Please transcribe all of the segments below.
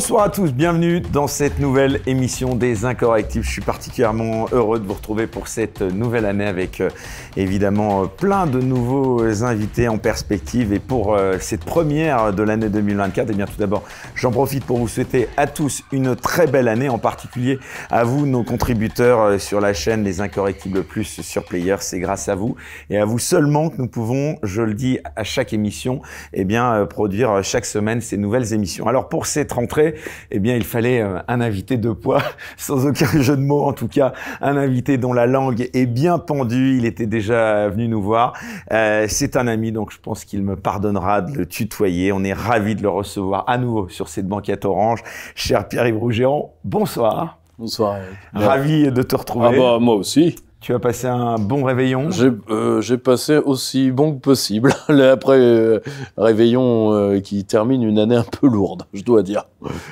Bonsoir à tous, bienvenue dans cette nouvelle émission des Incorrectibles. Je suis particulièrement heureux de vous retrouver pour cette nouvelle année avec euh, évidemment euh, plein de nouveaux euh, invités en perspective. Et pour euh, cette première de l'année 2024, et eh bien tout d'abord, j'en profite pour vous souhaiter à tous une très belle année, en particulier à vous, nos contributeurs sur la chaîne Les Incorrectibles Plus sur Player. C'est grâce à vous et à vous seulement que nous pouvons, je le dis à chaque émission, et eh bien produire chaque semaine ces nouvelles émissions. Alors pour cette rentrée, eh bien il fallait un invité de poids, sans aucun jeu de mots en tout cas, un invité dont la langue est bien tendue. Il était déjà venu nous voir. Euh, c'est un ami, donc je pense qu'il me pardonnera de le tutoyer. On est ravi de le recevoir à nouveau sur cette banquette orange. Cher Pierre-Yves Rougeron, bonsoir. Bonsoir. Ravi de te retrouver. Ah bah, moi aussi. Tu as passé un bon réveillon J'ai euh, passé aussi bon que possible. Après, euh, réveillon euh, qui termine une année un peu lourde, je dois dire.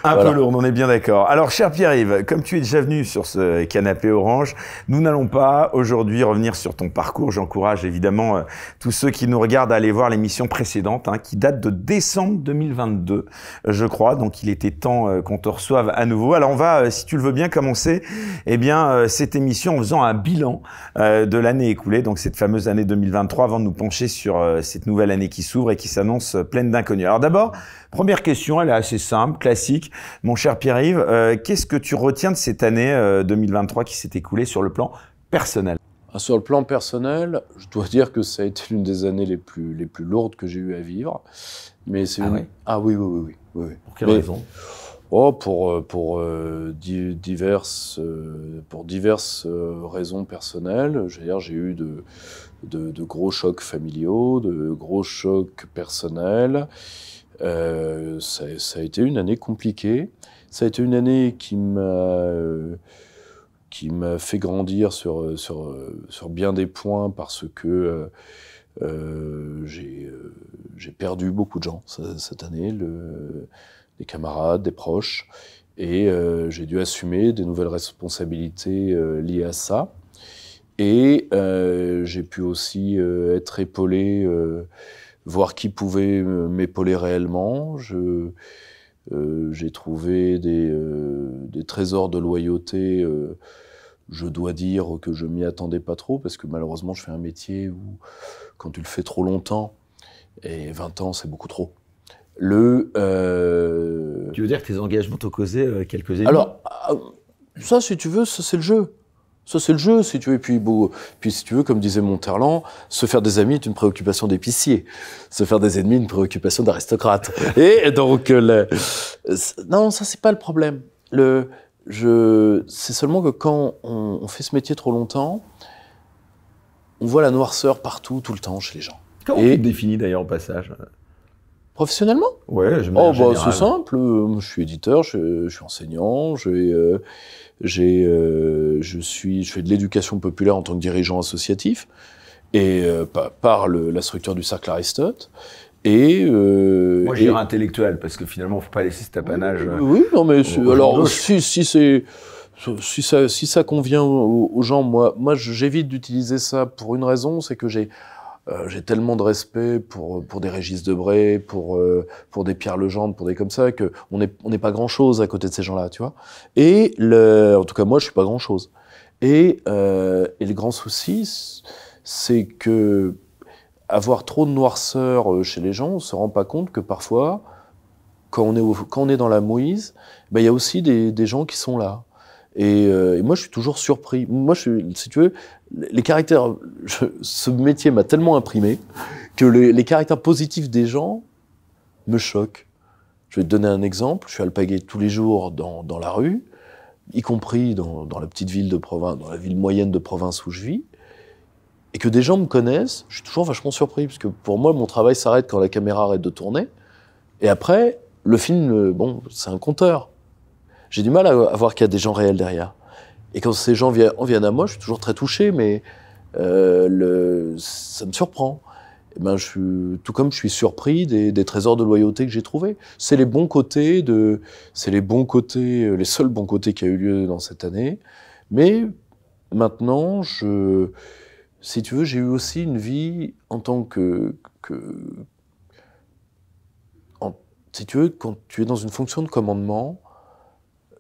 Un peu lourde, on est bien d'accord. Alors, cher Pierre-Yves, comme tu es déjà venu sur ce canapé orange, nous n'allons pas aujourd'hui revenir sur ton parcours. J'encourage évidemment euh, tous ceux qui nous regardent à aller voir l'émission précédente, hein, qui date de décembre 2022, je crois. Donc, il était temps qu'on te reçoive à nouveau. Alors, on va, si tu le veux bien, commencer eh bien, cette émission en faisant un bilan euh, de l'année écoulée, donc cette fameuse année 2023, avant de nous pencher sur euh, cette nouvelle année qui s'ouvre et qui s'annonce euh, pleine d'inconnus. Alors d'abord, première question, elle est assez simple, classique. Mon cher Pierre-Yves, qu'est-ce que tu retiens de cette année 2023 qui s'est écoulée sur le plan personnel ah, sur le plan personnel, je dois dire que ça a été l'une des années les plus, les plus lourdes que j'ai eu à vivre. Mais c'est ah, une... Ah oui ah oui, oui, oui. oui, Pour quelle raison Oh, pour, euh, euh, euh, pour, diverses, pour diverses raisons personnelles. J'ai eu de, de, gros chocs familiaux, de gros chocs personnels. ça, a été une année compliquée. Ça a été une année qui m'a qui m'a fait grandir sur, sur, sur bien des points parce que j'ai perdu beaucoup de gens cette année. Le, des camarades, des proches. Et euh, j'ai dû assumer des nouvelles responsabilités euh, liées à ça. Et euh, j'ai pu aussi être épaulé, voir qui pouvait m'épauler réellement. j'ai trouvé des, des, trésors de loyauté. je dois dire que je m'y attendais pas trop parce que malheureusement je fais un métier où quand tu le fais trop longtemps et 20 ans c'est beaucoup trop le. Euh, tu veux dire que tes engagements t'ont causé euh, quelques années Alors, euh, ça, si tu veux, c'est le jeu. Ça c'est le jeu, si tu veux. Et puis, puis si tu veux, comme disait Monterland, se faire des amis est une préoccupation d'épicier. Se faire des ennemis, une préoccupation d'aristocrate. Et donc, non, ça c'est pas le problème. Le, c'est seulement que quand on, fait ce métier trop longtemps, on voit la noirceur partout, tout le temps, chez les gens. Comment Et... défini d'ailleurs au passage Professionnellement Ouais, je Oh, bah, c'est simple. Euh, je suis éditeur, je, suis enseignant, euh, euh, je, suis, je fais de l'éducation populaire en tant que dirigeant associatif, et par, la structure du cercle Aristote. Et Moi, je dirais intellectuel, parce que finalement, il ne faut pas laisser cet apanage. Oui, non, mais alors, si, si c'est. Si ça, si ça convient aux, aux gens, moi, moi j'évite d'utiliser ça pour une raison, c'est que j'ai euh, j'ai tellement de respect pour pour des Régis Debray, pour euh, pour des Pierre Legendre, pour des comme ça que on n'est on n'est pas grand chose à côté de ces gens-là, tu vois. Et le, en tout cas moi je suis pas grand chose. Et euh, et le grand souci c'est que avoir trop de noirceur chez les gens, on se rend pas compte que parfois quand on est quand on est dans la mouise, ben il y a aussi des des gens qui sont là. Euh, et, moi, je suis toujours surpris. Moi, je si tu veux, les caractères, ce métier m'a tellement imprimé que les caractères positifs des gens me choquent. Je vais te donner un exemple. Je suis alpagué tous les jours dans, dans la rue, y compris dans, dans, la petite ville de province, dans la ville moyenne de province où je vis, et que des gens me connaissent. Je suis toujours vachement surpris parce que pour moi, mon travail s'arrête quand la caméra arrête de tourner. Et après, le film, euh, bon, c'est un compteur. J'ai du mal à, voir qu'il y a des gens réels derrière. Et quand ces gens viennent, viennent à moi, je suis toujours très touché, mais euh, ça me surprend. Eh ben, je suis, tout comme je suis surpris des, trésors de loyauté que j'ai trouvés. C'est les bons côtés de, c'est les bons côtés, euh, les seuls bons côtés qui a eu lieu dans cette année. Mais maintenant, je, si tu veux, j'ai eu aussi une vie en tant que, si tu veux, quand tu es dans une fonction de commandement,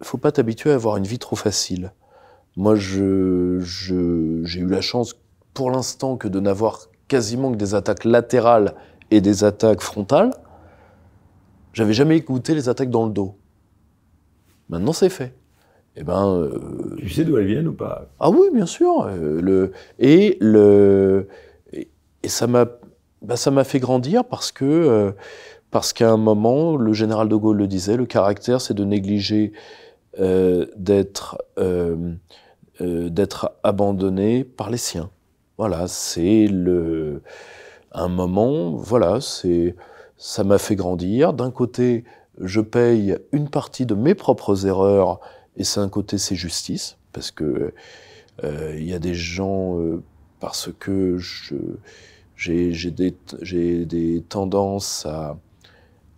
faut pas t'habituer à avoir une vie trop facile. Moi, je, j'ai eu la chance, pour l'instant, que de n'avoir quasiment que des attaques latérales et des attaques frontales. J'avais jamais écouté les attaques dans le dos. Maintenant, c'est fait. Et eh ben, euh, Tu sais d'où elles viennent ou pas Ah oui, bien sûr. Euh, le... Et, le... et ça m'a bah, ça m'a fait grandir parce que euh, parce qu'à un moment, le général de Gaulle le disait, le caractère, c'est de négliger euh, d'être euh, euh, d'être abandonné par les siens. Voilà, c'est le un moment. Voilà, c'est ça m'a fait grandir. D'un côté, je paye une partie de mes propres erreurs, et c'est un côté, c'est justice, parce que il y a des gens parce que j'ai des, des tendances à,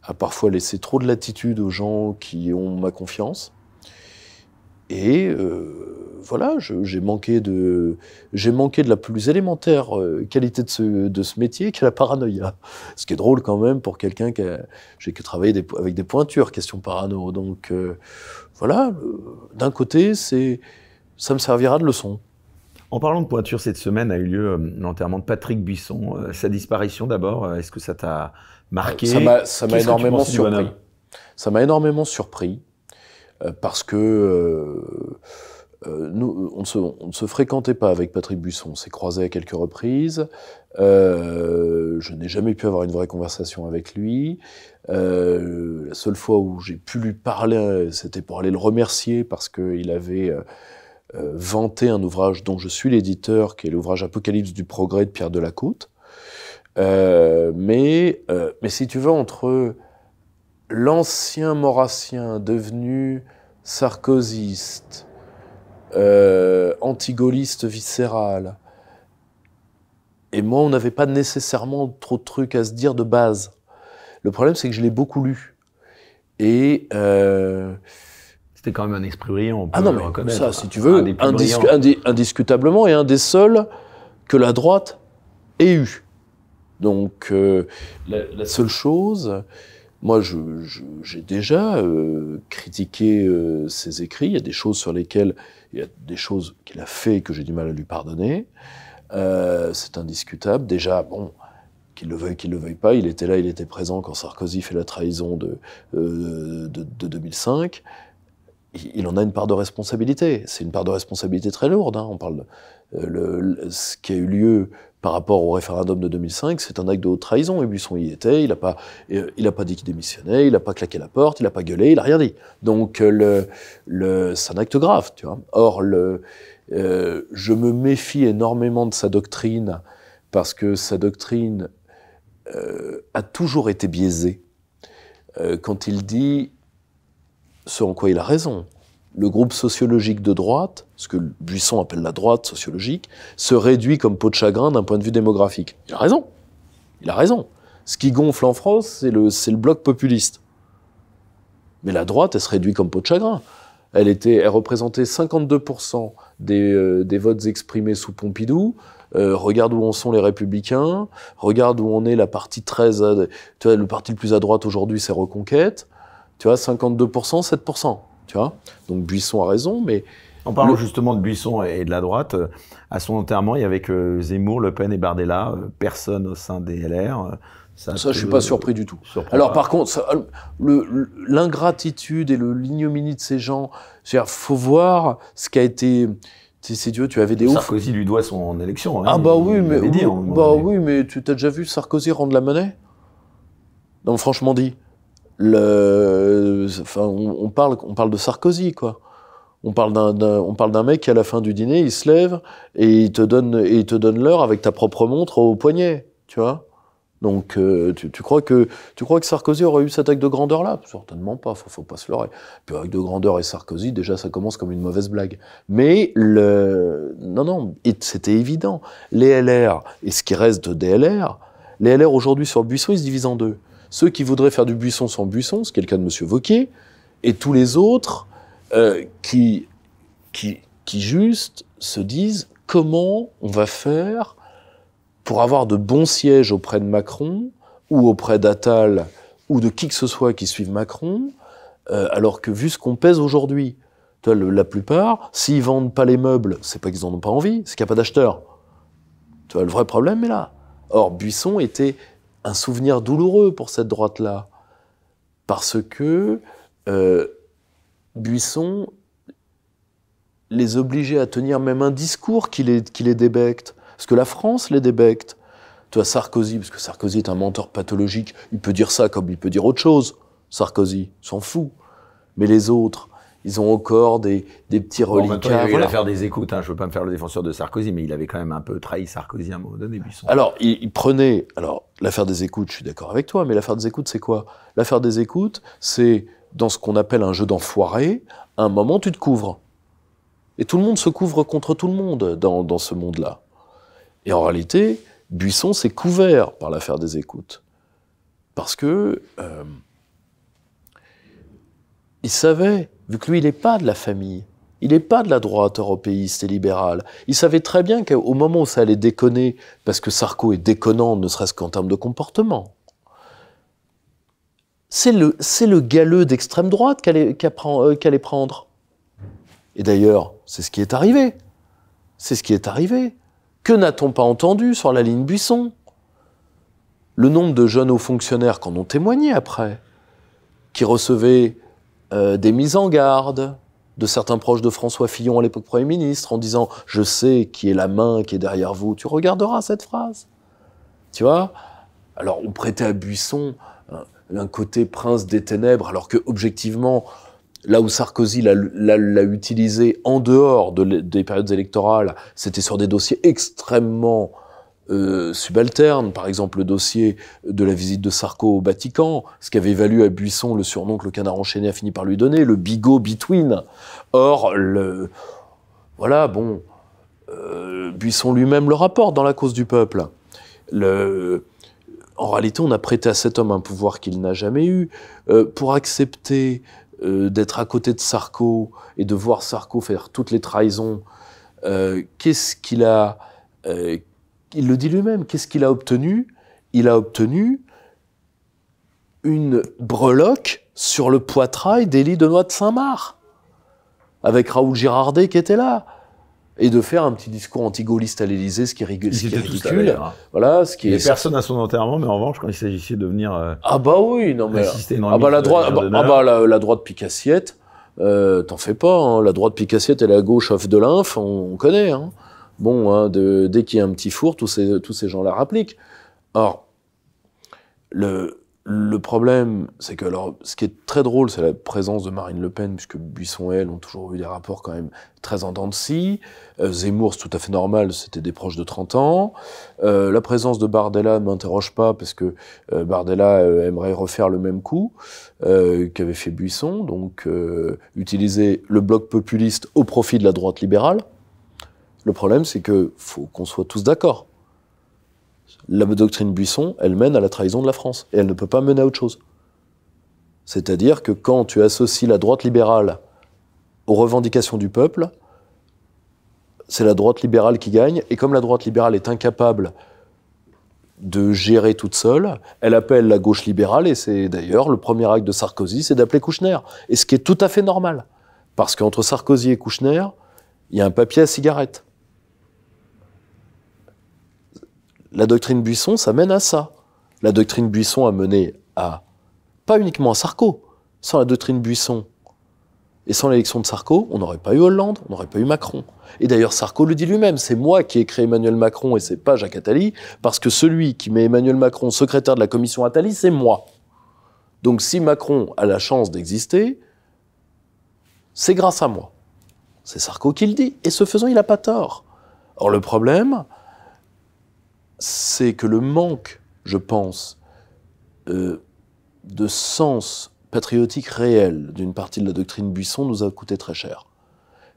à parfois laisser trop de latitude aux gens qui ont ma confiance et euh, voilà, j'ai manqué, de, j'ai manqué de la plus élémentaire euh, qualité de ce, de ce métier, qui est la paranoïa. Ce qui est drôle quand même pour quelqu'un qui a... J'ai travaillé avec des pointures, question parano. Donc euh, voilà, d'un côté, c'est ça me servira de leçon. En parlant de pointure, cette semaine a eu lieu l'enterrement de Patrick Buisson. sa disparition d'abord, est-ce que ça t'a marqué Ça m'a énormément surpris. Ça m'a énormément surpris. Euh, parce que euh, euh, nous, on, ne se fréquentait pas avec Patrick Buisson, on s'est croisé à quelques reprises. je n'ai jamais pu avoir une vraie conversation avec lui. la seule fois où j'ai pu lui parler, c'était pour aller le remercier parce qu'il avait vanté un ouvrage dont je suis l'éditeur, qui est l'ouvrage Apocalypse du progrès de Pierre Delacôte. mais si tu veux, entre l'ancien maurassien devenu sarkozyste, euh, antigoliste viscéral, et moi, on n'avait pas nécessairement trop de trucs à se dire de base. Le problème, c'est que je l'ai beaucoup lu. Et. Euh, c'était quand même un esprit brillant, on peut ah non, mais Ça, si tu veux, indiscutablement, et un des seuls que la droite ait eu. Donc, euh, la, seule chose, moi, j'ai déjà euh, critiqué euh, ses écrits. Il y a des choses sur lesquelles il y a des choses qu'il a fait que j'ai du mal à lui pardonner. Euh, c'est indiscutable. Déjà, bon, qu'il le veuille, qu'il le veuille pas, il était là, il était présent quand Sarkozy fait la trahison de, 2005. Il, en a une part de responsabilité. C'est une part de responsabilité très lourde. Hein. On parle de ce qui a eu lieu par rapport au référendum de 2005, c'est un acte de haute trahison. Et Buisson y était, il n'a pas, euh, pas dit qu'il démissionnait, il n'a pas claqué la porte, il n'a pas gueulé, il n'a rien dit. Donc euh, le, c'est un acte grave, tu vois. Or, euh, je me méfie énormément de sa doctrine parce que sa doctrine a toujours été biaisée. quand il dit ce en quoi il a raison, le groupe sociologique de droite, ce que Buisson appelle la droite sociologique, se réduit comme peau de chagrin d'un point de vue démographique. Il a raison. Il a raison. Ce qui gonfle en France, c'est le, bloc populiste. Mais la droite, elle se réduit comme peau de chagrin. Elle, était, représentait 52% euh, des, votes exprimés sous Pompidou. Euh, regarde où en sont les républicains, regarde où on est la partie 13. tu vois, le parti le plus à droite aujourd'hui, c'est Reconquête. Tu vois, 52%, 7%. Tu vois Donc Buisson a raison, mais. En parlant justement de Buisson et de la droite, euh, à son enterrement, il y avait que euh, Zemmour, Le Pen et Bardella, euh, personne au sein des LR. Ça, ça je suis pas surpris du tout. Alors par contre, l'ingratitude et l'ignominie de ces gens, cest à faut voir ce qui a été. C'est Dieu, tu avais des Sarkozy lui doit son élection. Hein, ah bah oui, mais hein, bah oui, mais tu as déjà vu Sarkozy rendre la monnaie Non, franchement dit on, parle, on parle de Sarkozy, quoi. On parle d'un mec qui, à la fin du dîner, il se lève et il te donne, il te donne l'heure avec ta propre montre au poignet, tu vois. Donc, euh, tu, crois que, tu crois que Sarkozy aurait eu cette acte de grandeur-là Certainement pas, faut, faut pas se leurrer. Puis, acte de grandeur et Sarkozy, déjà, ça commence comme une mauvaise blague. Mais, le... non, non, c'était évident. Les LR, et ce qui reste des LR, les LR aujourd'hui sur Buisson, ils se divisent en deux. Ceux qui voudraient faire du buisson sans buisson, c'est quelqu'un de M. Vauquier, et tous les autres euh, qui, qui, qui juste se disent comment on va faire pour avoir de bons sièges auprès de Macron ou auprès d'Attal ou de qui que ce soit qui suive Macron, euh, alors que vu ce qu'on pèse aujourd'hui, la plupart, s'ils vendent pas les meubles, c'est pas qu'ils n'en ont pas envie, c'est qu'il n'y a pas d'acheteurs. Tu vois, le vrai problème est là. Or, Buisson était un souvenir douloureux pour cette droite-là, parce que euh, Buisson les obligeait à tenir même un discours qui les, les débecte, parce que la France les débecte. Tu vois, Sarkozy, parce que Sarkozy est un menteur pathologique, il peut dire ça comme il peut dire autre chose. Sarkozy s'en fout. Mais les autres, ils ont encore des, des petits reliquats. Bon, il a l'affaire des écoutes, hein. je ne veux pas me faire le défenseur de Sarkozy, mais il avait quand même un peu trahi Sarkozy à un moment donné. Buisson. Alors, il, prenait. Alors, l'affaire des écoutes, je suis d'accord avec toi, mais l'affaire des écoutes, c'est quoi L'affaire des écoutes, c'est dans ce qu'on appelle un jeu d'enfoiré, à un moment, tu te couvres. Et tout le monde se couvre contre tout le monde dans, dans ce monde-là. Et en réalité, Buisson s'est couvert par l'affaire des écoutes. Parce que. Euh, il savait vu que lui, il n'est pas de la famille. Il n'est pas de la droite européiste et libérale. Il savait très bien qu'au moment où ça allait déconner, parce que Sarko est déconnant, ne serait-ce qu'en termes de comportement, c'est le, c'est le galeux d'extrême droite qu'allait, euh, qu'allait prendre. Et d'ailleurs, c'est ce qui est arrivé. C'est ce qui est arrivé. Que n'a-t-on pas entendu sur la ligne Buisson Le nombre de jeunes hauts fonctionnaires en ont témoigné après, qui recevaient euh, des mises en garde de certains proches de François Fillon à l'époque Premier ministre en disant Je sais qui est la main qui est derrière vous. Tu regarderas cette phrase. Tu vois Alors, on prêtait à Buisson l'un hein, un côté prince des ténèbres, alors que, objectivement, là où Sarkozy l'a utilisé en dehors des périodes électorales, c'était sur des dossiers extrêmement euh, subalterne, par exemple le dossier de la visite de Sarko au Vatican, ce qui avait valu à Buisson le surnom que le canard enchaîné a fini par lui donner, le bigot between. Or, le... voilà, bon, euh, Buisson lui-même le rapporte dans la cause du peuple. En réalité, on a prêté à cet homme un pouvoir qu'il n'a jamais eu euh, pour accepter d'être à côté de Sarko et de voir Sarko faire toutes les trahisons. Qu'est-ce qu'il a il le dit lui-même, qu'est-ce qu'il a obtenu Il a obtenu une breloque sur le poitrail d'Élie de Noix de Saint-Marc, avec Raoul Girardet qui était là. Et de faire un petit discours anti-gaulliste à l'Élysée, ce qui est, ridicule. Voilà, ce qui est... personne à son enterrement, mais en revanche, quand il s'agissait de venir. Euh, ah bah oui, non mais. Ah bah la droite, ah bah, ah bah la, droite picassiette, euh, t'en fais pas. Hein. la droite picassiette et la gauche off de l'inf, on, connaît. Hein bon, hein, dès qu'il y a un petit four, tous ces, gens-là rappliquent. Or, le, problème, c'est que alors, ce qui est très drôle, c'est la présence de Marine Le Pen, puisque Buisson et elle ont toujours eu des rapports quand même très en dents de euh, Zemmour, c'est tout à fait normal, c'était des proches de 30 ans. Euh, la présence de Bardella ne m'interroge pas, parce que euh, Bardella aimerait refaire le même coup qu'avait fait Buisson, donc utiliser le bloc populiste au profit de la droite libérale. Le problème, c'est que faut qu'on soit tous d'accord. La doctrine Buisson, elle mène à la trahison de la France. Et elle ne peut pas mener à autre chose. C'est-à-dire que quand tu associes la droite libérale aux revendications du peuple, c'est la droite libérale qui gagne. Et comme la droite libérale est incapable de gérer toute seule, elle appelle la gauche libérale, et c'est d'ailleurs le premier acte de Sarkozy, c'est d'appeler Kouchner. Et ce qui est tout à fait normal. Parce qu'entre Sarkozy et Kouchner, il y a un papier à cigarette. La doctrine Buisson, ça mène à ça. La doctrine Buisson a mené à, pas uniquement à Sarko, sans la doctrine Buisson et sans l'élection de Sarko, on n'aurait pas eu Hollande, on n'aurait pas eu Macron. Et d'ailleurs, Sarko le dit lui-même, c'est moi qui ai créé Emmanuel Macron et c'est pas Jacques Attali, parce que celui qui met Emmanuel Macron secrétaire de la commission Attali, c'est moi. Donc si Macron a la chance d'exister, c'est grâce à moi. C'est Sarko qui le dit, et ce faisant, il n'a pas tort. Or le problème, c'est que le manque, je pense, euh, de sens patriotique réel d'une partie de la doctrine Buisson nous a coûté très cher.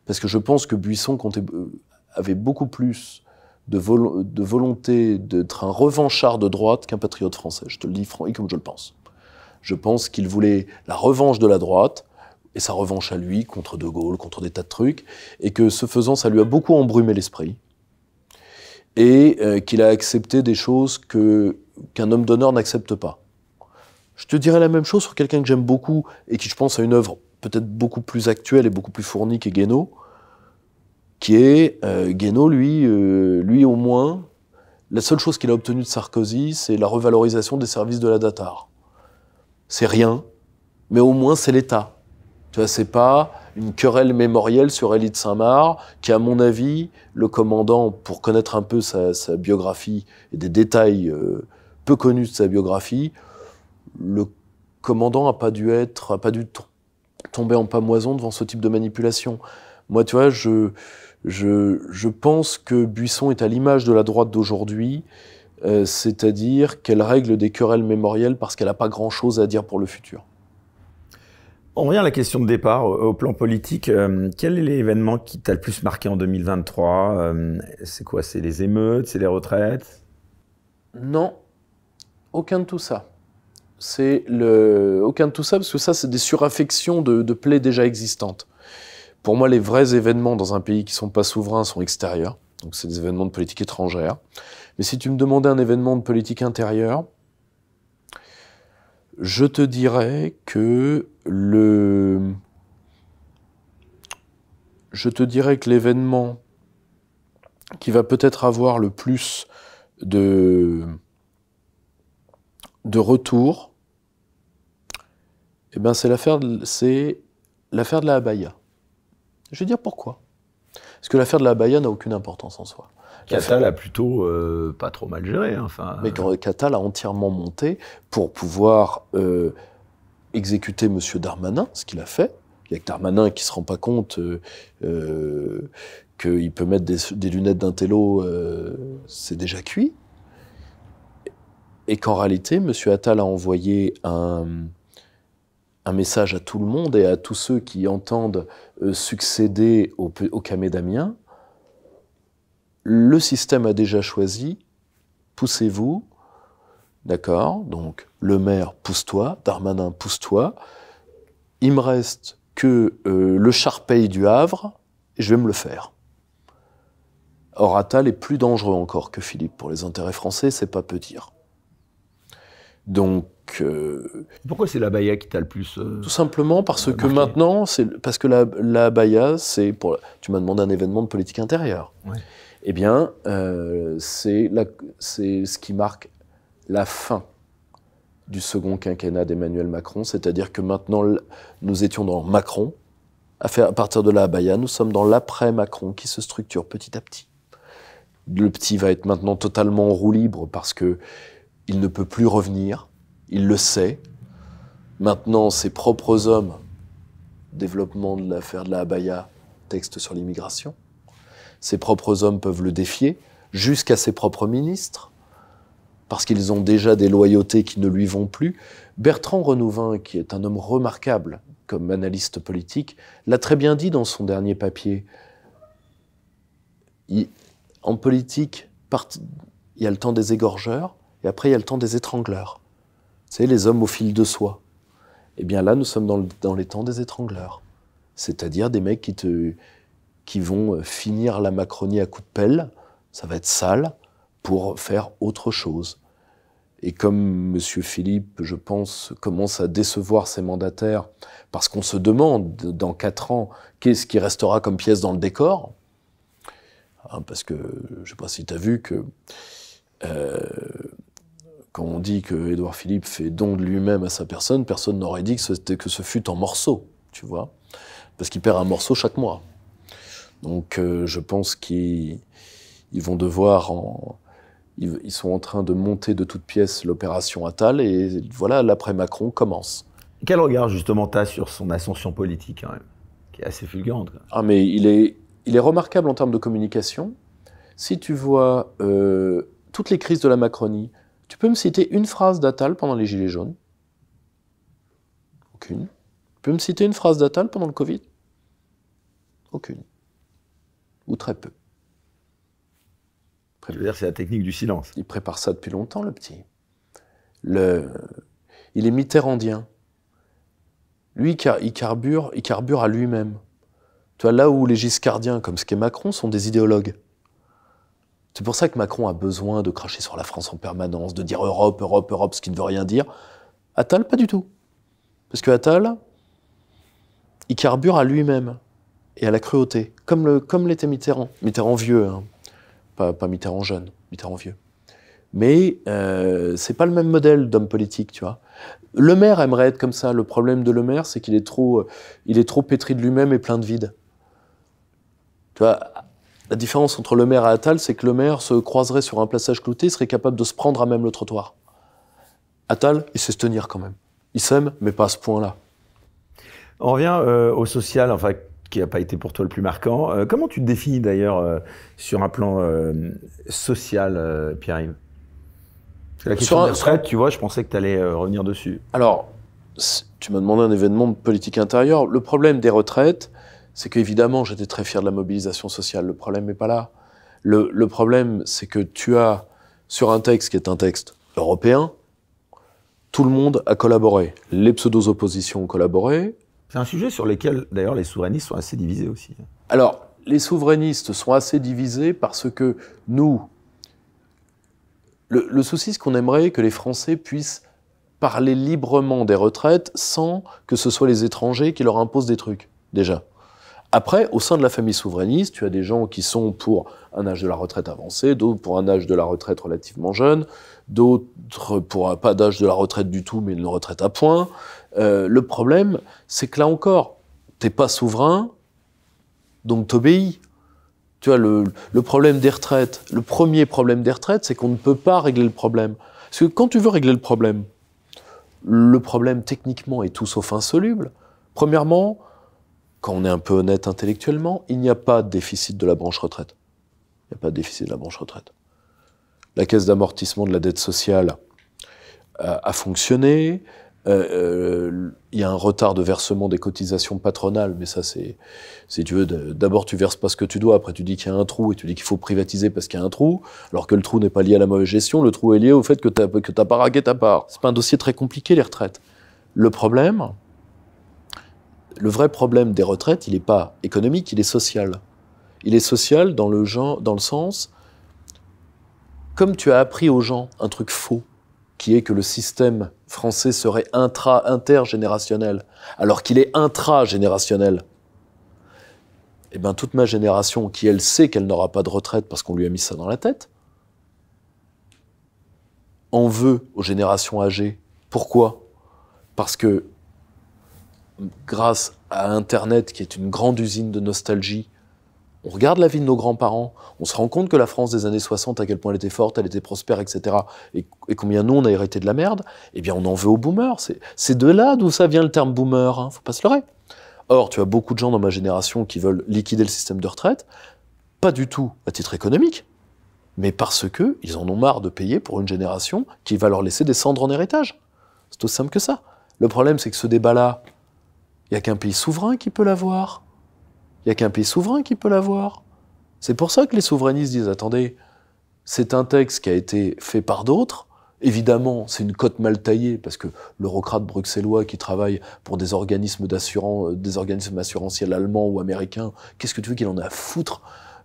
Parce que je pense que Buisson euh, avait beaucoup plus de, volonté d'être un revanchard de droite qu'un patriote français. Je te le dis franc comme je le pense. Je pense qu'il voulait la revanche de la droite et sa revanche à lui contre De Gaulle, contre des tas de trucs, et que ce faisant, ça lui a beaucoup embrumé l'esprit et euh, qu'il a accepté des choses que qu'un homme d'honneur n'accepte pas. Je te dirais la même chose sur quelqu'un que j'aime beaucoup et qui, je pense, a une œuvre peut-être beaucoup plus actuelle et beaucoup plus fournie que Guénaud, qui est euh, Guénaud, lui, euh, lui au moins, la seule chose qu'il a obtenue de Sarkozy, c'est la revalorisation des services de la Datar. C'est rien, mais au moins c'est l'État. Tu vois, c'est pas une querelle mémorielle sur Elie de Saint-Marc, qui, à mon avis, le commandant, pour connaître un peu sa, biographie et des détails euh, peu connus de sa biographie, le commandant a pas dû être, pas dû tomber en pamoison devant ce type de manipulation. Moi, tu vois, je, je, pense que Buisson est à l'image de la droite d'aujourd'hui, euh, c'est-à-dire qu'elle règle des querelles mémorielles parce qu'elle n'a pas grand-chose à dire pour le futur. On revient à la question de départ, au plan politique. Euh, quel est l'événement qui t'a le plus marqué en 2023 euh, C'est quoi C'est les émeutes C'est les retraites Non, aucun de tout ça. C'est le... aucun de tout ça, parce que ça, c'est des suraffections de, de plaies déjà existantes. Pour moi, les vrais événements dans un pays qui ne sont pas souverains sont extérieurs. Donc, c'est des événements de politique étrangère. Mais si tu me demandais un événement de politique intérieure, je te dirais que le. Je te dirais que l'événement qui va peut-être avoir le plus de, de retour, eh ben c'est l'affaire de, c'est l'affaire de la abaya. Je vais dire pourquoi. Parce que l'affaire de la abaya n'a aucune importance en soi. Catal a plutôt euh, pas trop mal géré. Hein, enfin, mais Catal euh. a entièrement monté pour pouvoir euh, exécuter M. Darmanin, ce qu'il a fait. Il n'y a que Darmanin qui ne se rend pas compte qu'il peut mettre des, lunettes d'Intello, c'est déjà cuit. Et qu'en réalité, M. Attal a envoyé un, message à tout le monde et à tous ceux qui entendent succéder au, au Camé le système a déjà choisi, poussez-vous, d'accord Donc le maire, pousse-toi, Darmanin, pousse-toi, il me reste que euh, le charpeille du Havre, et je vais me le faire. Or, est plus dangereux encore que Philippe pour les intérêts français, c'est pas peu dire. Donc. Euh, Pourquoi c'est la Baïa qui t'a le plus. Euh, tout simplement parce que maintenant, parce que la, Baïa, c'est pour. Tu m'as demandé un événement de politique intérieure eh bien, euh, c'est ce qui marque la fin du second quinquennat d'Emmanuel Macron, c'est-à-dire que maintenant, nous étions dans Macron, à, partir de la Abaya, nous sommes dans l'après-Macron qui se structure petit à petit. Le petit va être maintenant totalement en roue libre parce que il ne peut plus revenir, il le sait. Maintenant, ses propres hommes, développement de l'affaire de la Abaya, texte sur l'immigration, ses propres hommes peuvent le défier, jusqu'à ses propres ministres, parce qu'ils ont déjà des loyautés qui ne lui vont plus. Bertrand Renouvin, qui est un homme remarquable comme analyste politique, l'a très bien dit dans son dernier papier. en politique, il y a le temps des égorgeurs, et après il y a le temps des étrangleurs. C'est les hommes au fil de soi. Eh bien là, nous sommes dans, dans les temps des étrangleurs. C'est-à-dire des mecs qui te, qui vont euh, finir la Macronie à coups de pelle, ça va être sale, pour faire autre chose. Et comme M. Philippe, je pense, commence à décevoir ses mandataires, parce qu'on se demande dans quatre ans qu'est-ce qui restera comme pièce dans le décor, hein, parce que je ne sais pas si tu as vu que euh, quand on dit que Édouard Philippe fait don de lui-même à sa personne, personne n'aurait dit que que ce fut en morceaux, tu vois, parce qu'il perd un morceau chaque mois. Donc euh, je pense qu'ils vont devoir ils, sont en train de monter de toutes pièces l'opération Attal et voilà l'après Macron commence. Quel regard justement tu as sur son ascension politique quand hein, même, qui est assez fulgurante. Ah mais il est remarquable en termes de communication. Si tu vois euh, toutes les crises de la Macronie, tu peux me citer une phrase d'Attal pendant les Gilets jaunes Aucune. Tu peux me citer une phrase d'Attal pendant le Covid Aucune ou très peu. dire c'est la technique du silence. Il prépare ça depuis longtemps, le petit. Le... Il est mitterrandien. Lui, il carbure, il carbure à lui-même. Tu vois, là où les giscardiens, comme ce qu'est Macron, sont des idéologues. C'est pour ça que Macron a besoin de cracher sur la France en permanence, de dire Europe, Europe, Europe, ce qui ne veut rien dire. Attal, pas du tout. Parce que Attal, il carbure à lui-même et à la cruauté, comme, le, comme l'était Mitterrand. Mitterrand vieux, hein. pas, pas, Mitterrand jeune, Mitterrand vieux. Mais euh, c'est pas le même modèle d'homme politique, tu vois. Le maire aimerait être comme ça. Le problème de Le Maire, c'est qu'il est trop, euh, il est trop pétri de lui-même et plein de vide. Tu vois, la différence entre Le Maire et Attal, c'est que Le Maire se croiserait sur un passage clouté, serait capable de se prendre à même le trottoir. Attal, il sait se tenir quand même. Il s'aime, mais pas à ce point-là. On revient euh, au social. Enfin, qui n'a pas été pour toi le plus marquant. Euh, comment tu te définis d'ailleurs euh, sur un plan euh, social, Pierre-Yves La question sur retraites, la tu vois, je pensais que tu allais revenir dessus. Alors, tu m'as demandé un événement de politique intérieure. Le problème des retraites, c'est qu'évidemment, j'étais très fier de la mobilisation sociale. Le problème n'est pas là. Le, le problème, c'est que tu as, sur un texte qui est un texte européen, tout le monde a collaboré. Les pseudo-oppositions ont collaboré, c'est un sujet sur lequel, d'ailleurs, les souverainistes sont assez divisés aussi. Alors, les souverainistes sont assez divisés parce que nous, le, souci, c'est qu'on aimerait que les Français puissent parler librement des retraites sans que ce soit les étrangers qui leur imposent des trucs, déjà. Après, au sein de la famille souverainiste, tu as des gens qui sont pour un âge de la retraite avancé, d'autres pour un âge de la retraite relativement jeune, d'autres pour pas d'âge de la retraite du tout, mais une retraite à point. Euh, le problème, c'est que là encore, t'es pas souverain, donc t'obéis. Tu vois, le, problème des retraites, le premier problème des retraites, c'est qu'on ne peut pas régler le problème. Parce que quand tu veux régler le problème, le problème techniquement est tout sauf insoluble. Premièrement, quand on est un peu honnête intellectuellement, il n'y a pas de déficit de la branche retraite. Il n'y a pas de déficit de la branche retraite. La caisse d'amortissement de la dette sociale a fonctionné il euh, euh, y a un retard de versement des cotisations patronales, mais ça, c'est, si tu veux, d'abord tu verses pas ce que tu dois, après tu dis qu'il y a un trou et tu dis qu'il faut privatiser parce qu'il y a un trou, alors que le trou n'est pas lié à la mauvaise gestion, le trou est lié au fait que tu que pas ragué ta part. C'est pas un dossier très compliqué, les retraites. Le problème, le vrai problème des retraites, il n'est pas économique, il est social. Il est social dans le sens, comme tu as appris aux gens un truc faux, qui est que le système français serait intra, intergénérationnel, alors qu'il est intragénérationnel. Eh bien, toute ma génération, qui elle sait qu'elle n'aura pas de retraite parce qu'on lui a mis ça dans la tête, en veut aux générations âgées. Pourquoi Parce que grâce à Internet, qui est une grande usine de nostalgie, on regarde la vie de nos grands-parents, on se rend compte que la France des années 60, à quel point elle était forte, elle était prospère, etc., et, combien nous, on a hérité de la merde, eh bien, on en veut aux boomers. C'est de là d'où ça vient le terme boomer, ne hein, faut pas se leurrer. Or, tu as beaucoup de gens dans ma génération qui veulent liquider le système de retraite, pas du tout à titre économique, mais parce qu'ils en ont marre de payer pour une génération qui va leur laisser des cendres en héritage. C'est aussi simple que ça. Le problème, c'est que ce débat-là, il n'y a qu'un pays souverain qui peut l'avoir. Il n'y a qu'un pays souverain qui peut l'avoir. C'est pour ça que les souverainistes disent, attendez, c'est un texte qui a été fait par d'autres. Évidemment, c'est une cote mal taillée parce que l'eurocrate bruxellois qui travaille pour des organismes d'assurance, des organismes assurantiels allemands ou américains, qu'est-ce que tu veux qu'il en a à foutre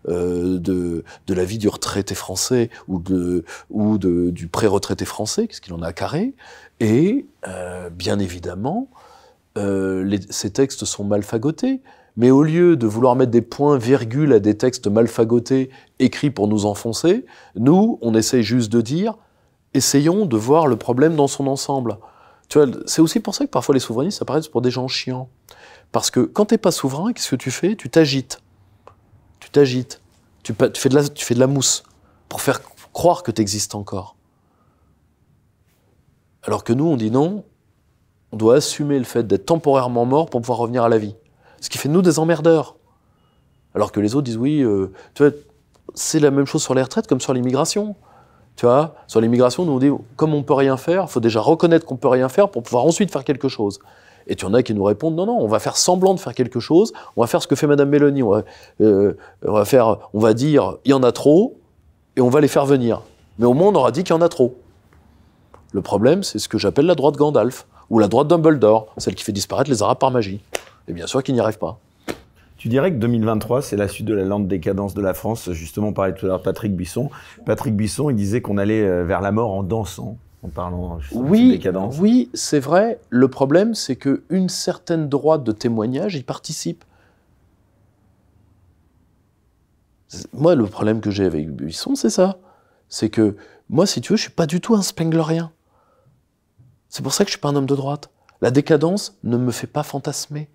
euh, de, la vie du retraité français ou, de, ou du pré-retraité français, qu'est-ce qu'il en a à carré Et euh, bien évidemment, euh, ces textes sont mal fagotés. Mais au lieu de vouloir mettre des points virgules à des textes malfagotés, fagotés, écrits pour nous enfoncer, nous, on essaie juste de dire, essayons de voir le problème dans son ensemble. Tu vois, c'est aussi pour ça que parfois les souverainistes apparaissent pour des gens chiants. Parce que quand t'es pas souverain, qu'est-ce que tu fais Tu t'agites. Tu t'agites. Tu, fais de la, tu fais de la mousse pour faire croire que tu existes encore. Alors que nous, on dit non, on doit assumer le fait d'être temporairement mort pour pouvoir revenir à la vie. Ce qui fait nous des emmerdeurs. Alors que les autres disent oui, euh, tu vois, c'est la même chose sur les retraites comme sur l'immigration. Tu vois, sur l'immigration, nous on dit comme on peut rien faire, il faut déjà reconnaître qu'on peut rien faire pour pouvoir ensuite faire quelque chose. Et tu en as qui nous répondent non, non, on va faire semblant de faire quelque chose, on va faire ce que fait Madame Mélanie, euh, on va, faire, on va dire il y en a trop et on va les faire venir. Mais au moins on aura dit qu'il y en a trop. Le problème, c'est ce que j'appelle la droite Gandalf ou la droite Dumbledore, celle qui fait disparaître les arabes par magie. Et bien sûr qu'ils n'y arrivent pas. Tu dirais que 2023, c'est la suite de la lente décadence de la France. Justement, on parlait tout à l'heure Patrick Buisson. Patrick Buisson, il disait qu'on allait euh, vers la mort en dansant, en parlant euh, oui, de décadence. Oui, c'est vrai. Le problème, c'est qu'une certaine droite de témoignage y participe. Moi, le problème que j'ai avec Buisson, c'est ça. C'est que moi, si tu veux, je suis pas du tout un Spenglerien. C'est pour ça que je suis pas un homme de droite. La décadence ne me fait pas fantasmer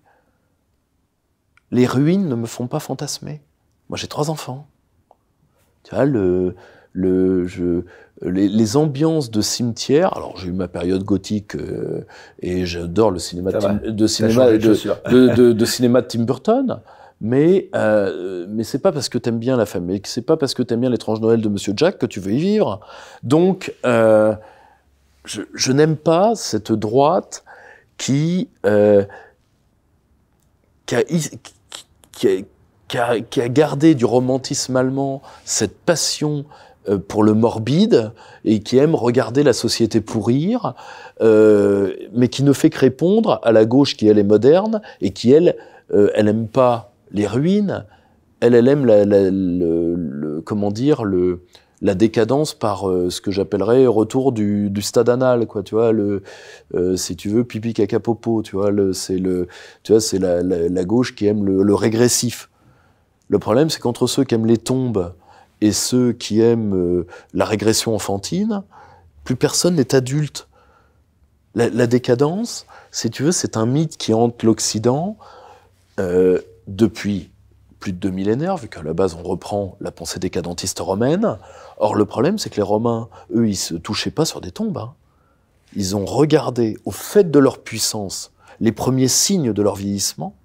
les ruines ne me font pas fantasmer. Moi, j'ai trois enfants. Tu vois, les, ambiances de cimetière. Alors, j'ai eu ma période gothique euh, et j'adore le cinéma, de, cinéma de, cinéma de Tim Burton. Mais, euh, mais c'est pas parce que t'aimes bien la famille, c'est pas parce que t'aimes bien l'étrange Noël de Monsieur Jack que tu veux y vivre. Donc, euh, je, n'aime pas cette droite qui, euh, qui qui a, gardé du romantisme allemand cette passion euh, pour le morbide et qui aime regarder la société pourrir, euh, mais qui ne fait que répondre à la gauche qui elle est moderne et qui elle, euh, elle aime pas les ruines, elle elle aime le, comment dire le la décadence par euh, ce que j'appellerais retour du, stade anal, quoi, tu vois, le, euh, si tu veux, pipi caca popo, tu vois, c'est le, tu vois, c'est la, gauche qui aime le, régressif. Le problème, c'est qu'entre ceux qui aiment les tombes et ceux qui aiment euh, la régression enfantine, plus personne n'est adulte. La, la, décadence, si tu veux, c'est un mythe qui hante l'Occident depuis plus de deux millénaires, vu qu'à la base on reprend la pensée décadentiste romaine. Or le problème, c'est que les Romains, eux, ils se touchaient pas sur des tombes. Hein. Ils ont regardé, au fait de leur puissance, les premiers signes de leur vieillissement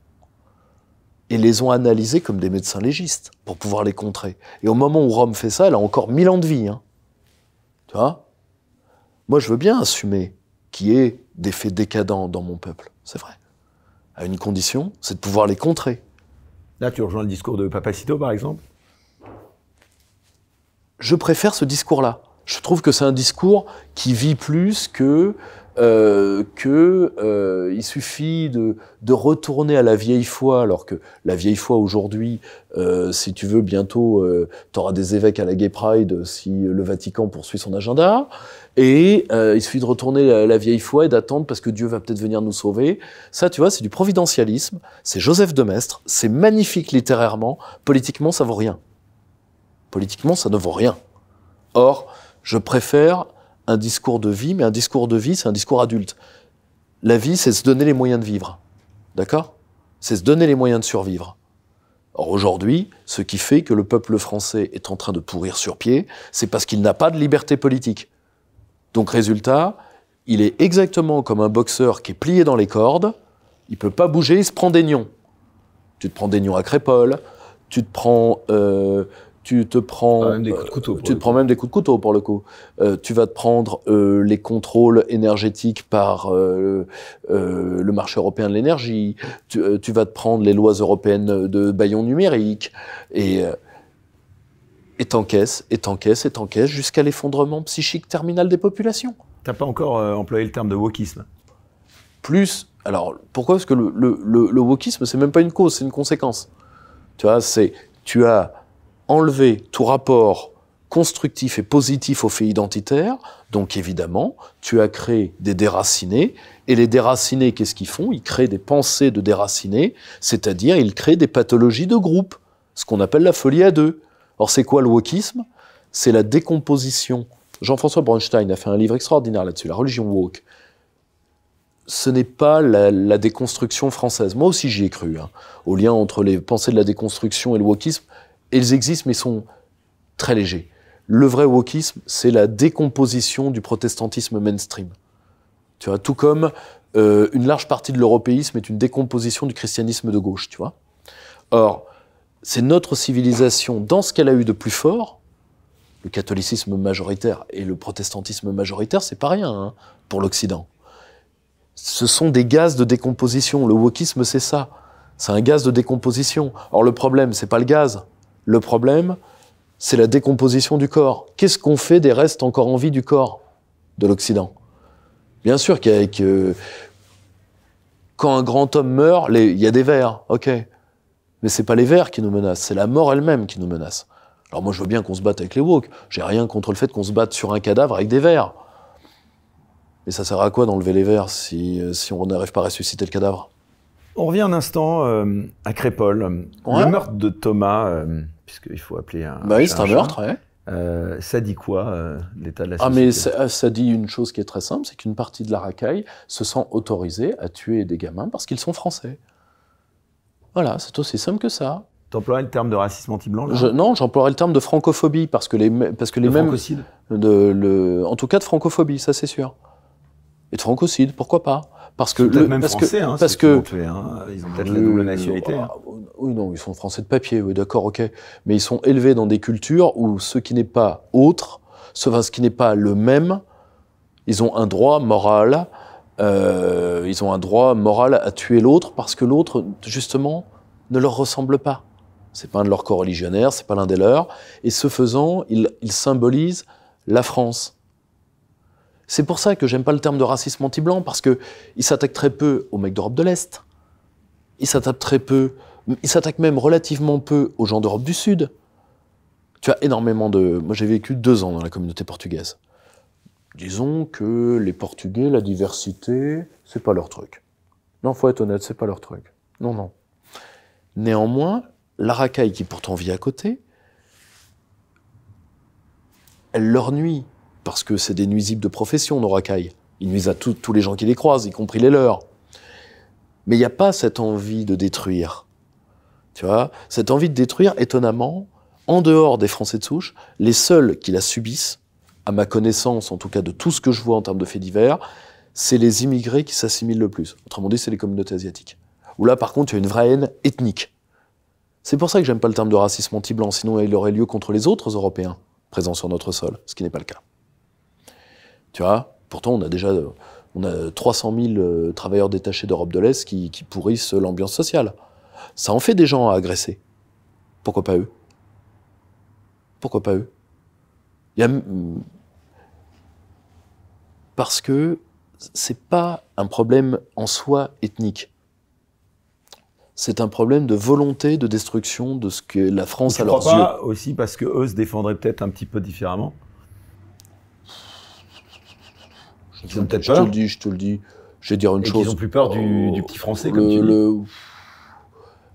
et les ont analysés comme des médecins légistes pour pouvoir les contrer. Et au moment où Rome fait ça, elle a encore mille ans de vie. Hein. Tu vois Moi, je veux bien assumer qu'il y ait des faits décadents dans mon peuple. C'est vrai. À une condition, c'est de pouvoir les contrer. Là, tu rejoins le discours de Papacito, par exemple Je préfère ce discours-là. Je trouve que c'est un discours qui vit plus que euh, que euh, il suffit de, retourner à la vieille foi, alors que la vieille foi aujourd'hui, euh, si tu veux, bientôt, tu auras des évêques à la Gay Pride si le Vatican poursuit son agenda. Et euh, il suffit de retourner la, vieille foi et d'attendre parce que Dieu va peut-être venir nous sauver. Ça, tu vois, c'est du providentialisme. C'est Joseph de Maistre. C'est magnifique littérairement. Politiquement, ça vaut rien. Politiquement, ça ne vaut rien. Or, je préfère un discours de vie, mais un discours de vie, c'est un discours adulte. La vie, c'est se donner les moyens de vivre. D'accord C'est se donner les moyens de survivre. Or aujourd'hui, ce qui fait que le peuple français est en train de pourrir sur pied, c'est parce qu'il n'a pas de liberté politique. Donc résultat, il est exactement comme un boxeur qui est plié dans les cordes, il peut pas bouger, il se prend des nions. Tu te prends des nions à crépole, tu te prends... Euh, tu te prends ah, même des coups de couteau. Euh, tu te prends même des coups de couteau pour le coup. Euh, tu vas te prendre les contrôles énergétiques par le marché européen de l'énergie. Tu, vas te prendre les lois européennes de baillon numérique. Et et t'encaisses, et t'encaisses, et t'encaisses, jusqu'à l'effondrement psychique terminal des populations. T'as pas encore euh, employé le terme de wokisme Plus, alors pourquoi Parce que le, le, le, le wokisme, c'est même pas une cause, c'est une conséquence. Tu vois, c'est tu as enlevé tout rapport constructif et positif au fait identitaire, donc évidemment, tu as créé des déracinés, et les déracinés, qu'est-ce qu'ils font Ils créent des pensées de déracinés, c'est-à-dire ils créent des pathologies de groupe, ce qu'on appelle la folie à deux. Or, c'est quoi le wokisme C'est la décomposition. Jean-François Bronstein a fait un livre extraordinaire là-dessus, La religion woke. Ce n'est pas la, déconstruction française. Moi aussi, j'y ai cru, hein. au lien entre les pensées de la déconstruction et le wokisme. Elles existent, mais sont très légers. Le vrai wokisme, c'est la décomposition du protestantisme mainstream. Tu vois, tout comme euh, une large partie de l'européisme est une décomposition du christianisme de gauche, tu vois. Or, c'est notre civilisation, dans ce qu'elle a eu de plus fort, le catholicisme majoritaire et le protestantisme majoritaire, c'est pas rien hein, pour l'Occident. Ce sont des gaz de décomposition. Le wokisme, c'est ça. C'est un gaz de décomposition. Or, le problème, c'est pas le gaz. Le problème, c'est la décomposition du corps. Qu'est-ce qu'on fait des restes encore en vie du corps de l'Occident Bien sûr qu'avec. quand un grand homme meurt, il y a des vers, ok. Mais c'est pas les vers qui nous menacent, c'est la mort elle-même qui nous menace. Alors moi, je veux bien qu'on se batte avec les woke. J'ai rien contre le fait qu'on se batte sur un cadavre avec des vers. Mais ça sert à quoi d'enlever les vers euh, si, on n'arrive pas à ressusciter le cadavre On revient un instant euh, à Crépole. Le meurtre de Thomas, euh, puisqu'il faut appeler un. Bah oui, c'est un, meurtre, ouais. ça dit quoi, l'état de la société Ah, mais ça, dit une chose qui est très simple c'est qu'une partie de la racaille se sent autorisée à tuer des gamins parce qu'ils sont français. Voilà, c'est aussi simple que ça. Tu emploierais le terme de racisme anti-blanc Non, j'emploierais le terme de francophobie parce que les parce que les mêmes francocide. de en tout cas de francophobie, ça c'est sûr. Et de francocide, pourquoi pas Parce que le, même parce français, que, hein, parce que, hein. ils ont peut-être la double nationalité. Hein. Ah, oui, non, ils sont français de papier, oui, d'accord, ok. Mais ils sont élevés dans des cultures où ce qui n'est pas autre, ce, ce qui n'est pas le même, ils ont un droit moral euh, ils ont un droit moral à tuer l'autre parce que l'autre, justement, ne leur ressemble pas. C'est pas un de leurs coreligionnaires, c'est pas l'un des leurs. Et ce faisant, ils, ils symbolisent la France. C'est pour ça que j'aime pas le terme de racisme anti-blanc, parce qu'ils s'attaquent très peu aux mecs d'Europe de l'Est. Ils s'attaquent très peu, ils s'attaquent même relativement peu aux gens d'Europe du Sud. Tu as énormément de. Moi, j'ai vécu deux ans dans la communauté portugaise. Disons que les Portugais, la diversité, c'est pas leur truc. Non, faut être honnête, c'est pas leur truc. Non, non. Néanmoins, la racaille qui pourtant vit à côté, elle leur nuit, parce que c'est des nuisibles de profession, nos racailles. Ils nuisent à tous les gens qui les croisent, y compris les leurs. Mais il n'y a pas cette envie de détruire. Tu vois Cette envie de détruire, étonnamment, en dehors des Français de souche, les seuls qui la subissent, à ma connaissance, en tout cas de tout ce que je vois en termes de faits divers, c'est les immigrés qui s'assimilent le plus. Autrement dit, c'est les communautés asiatiques. Où là, par contre, il y a une vraie haine ethnique. C'est pour ça que j'aime pas le terme de racisme anti-blanc, sinon il aurait lieu contre les autres Européens présents sur notre sol, ce qui n'est pas le cas. Tu vois Pourtant, on a déjà on a 300 000 euh, travailleurs détachés d'Europe de l'Est qui, qui pourrissent l'ambiance sociale. Ça en fait des gens à agresser. Pourquoi pas eux Pourquoi pas eux Il y a, parce que c'est pas un problème en soi ethnique. C'est un problème de volonté de destruction de ce que la France a leurs pas aussi parce que eux se défendraient peut-être un petit peu différemment. Je, te le dis, je te le dis. Je vais dire une chose. Ils ont plus peur du, euh, petit français comme tu dis. Le...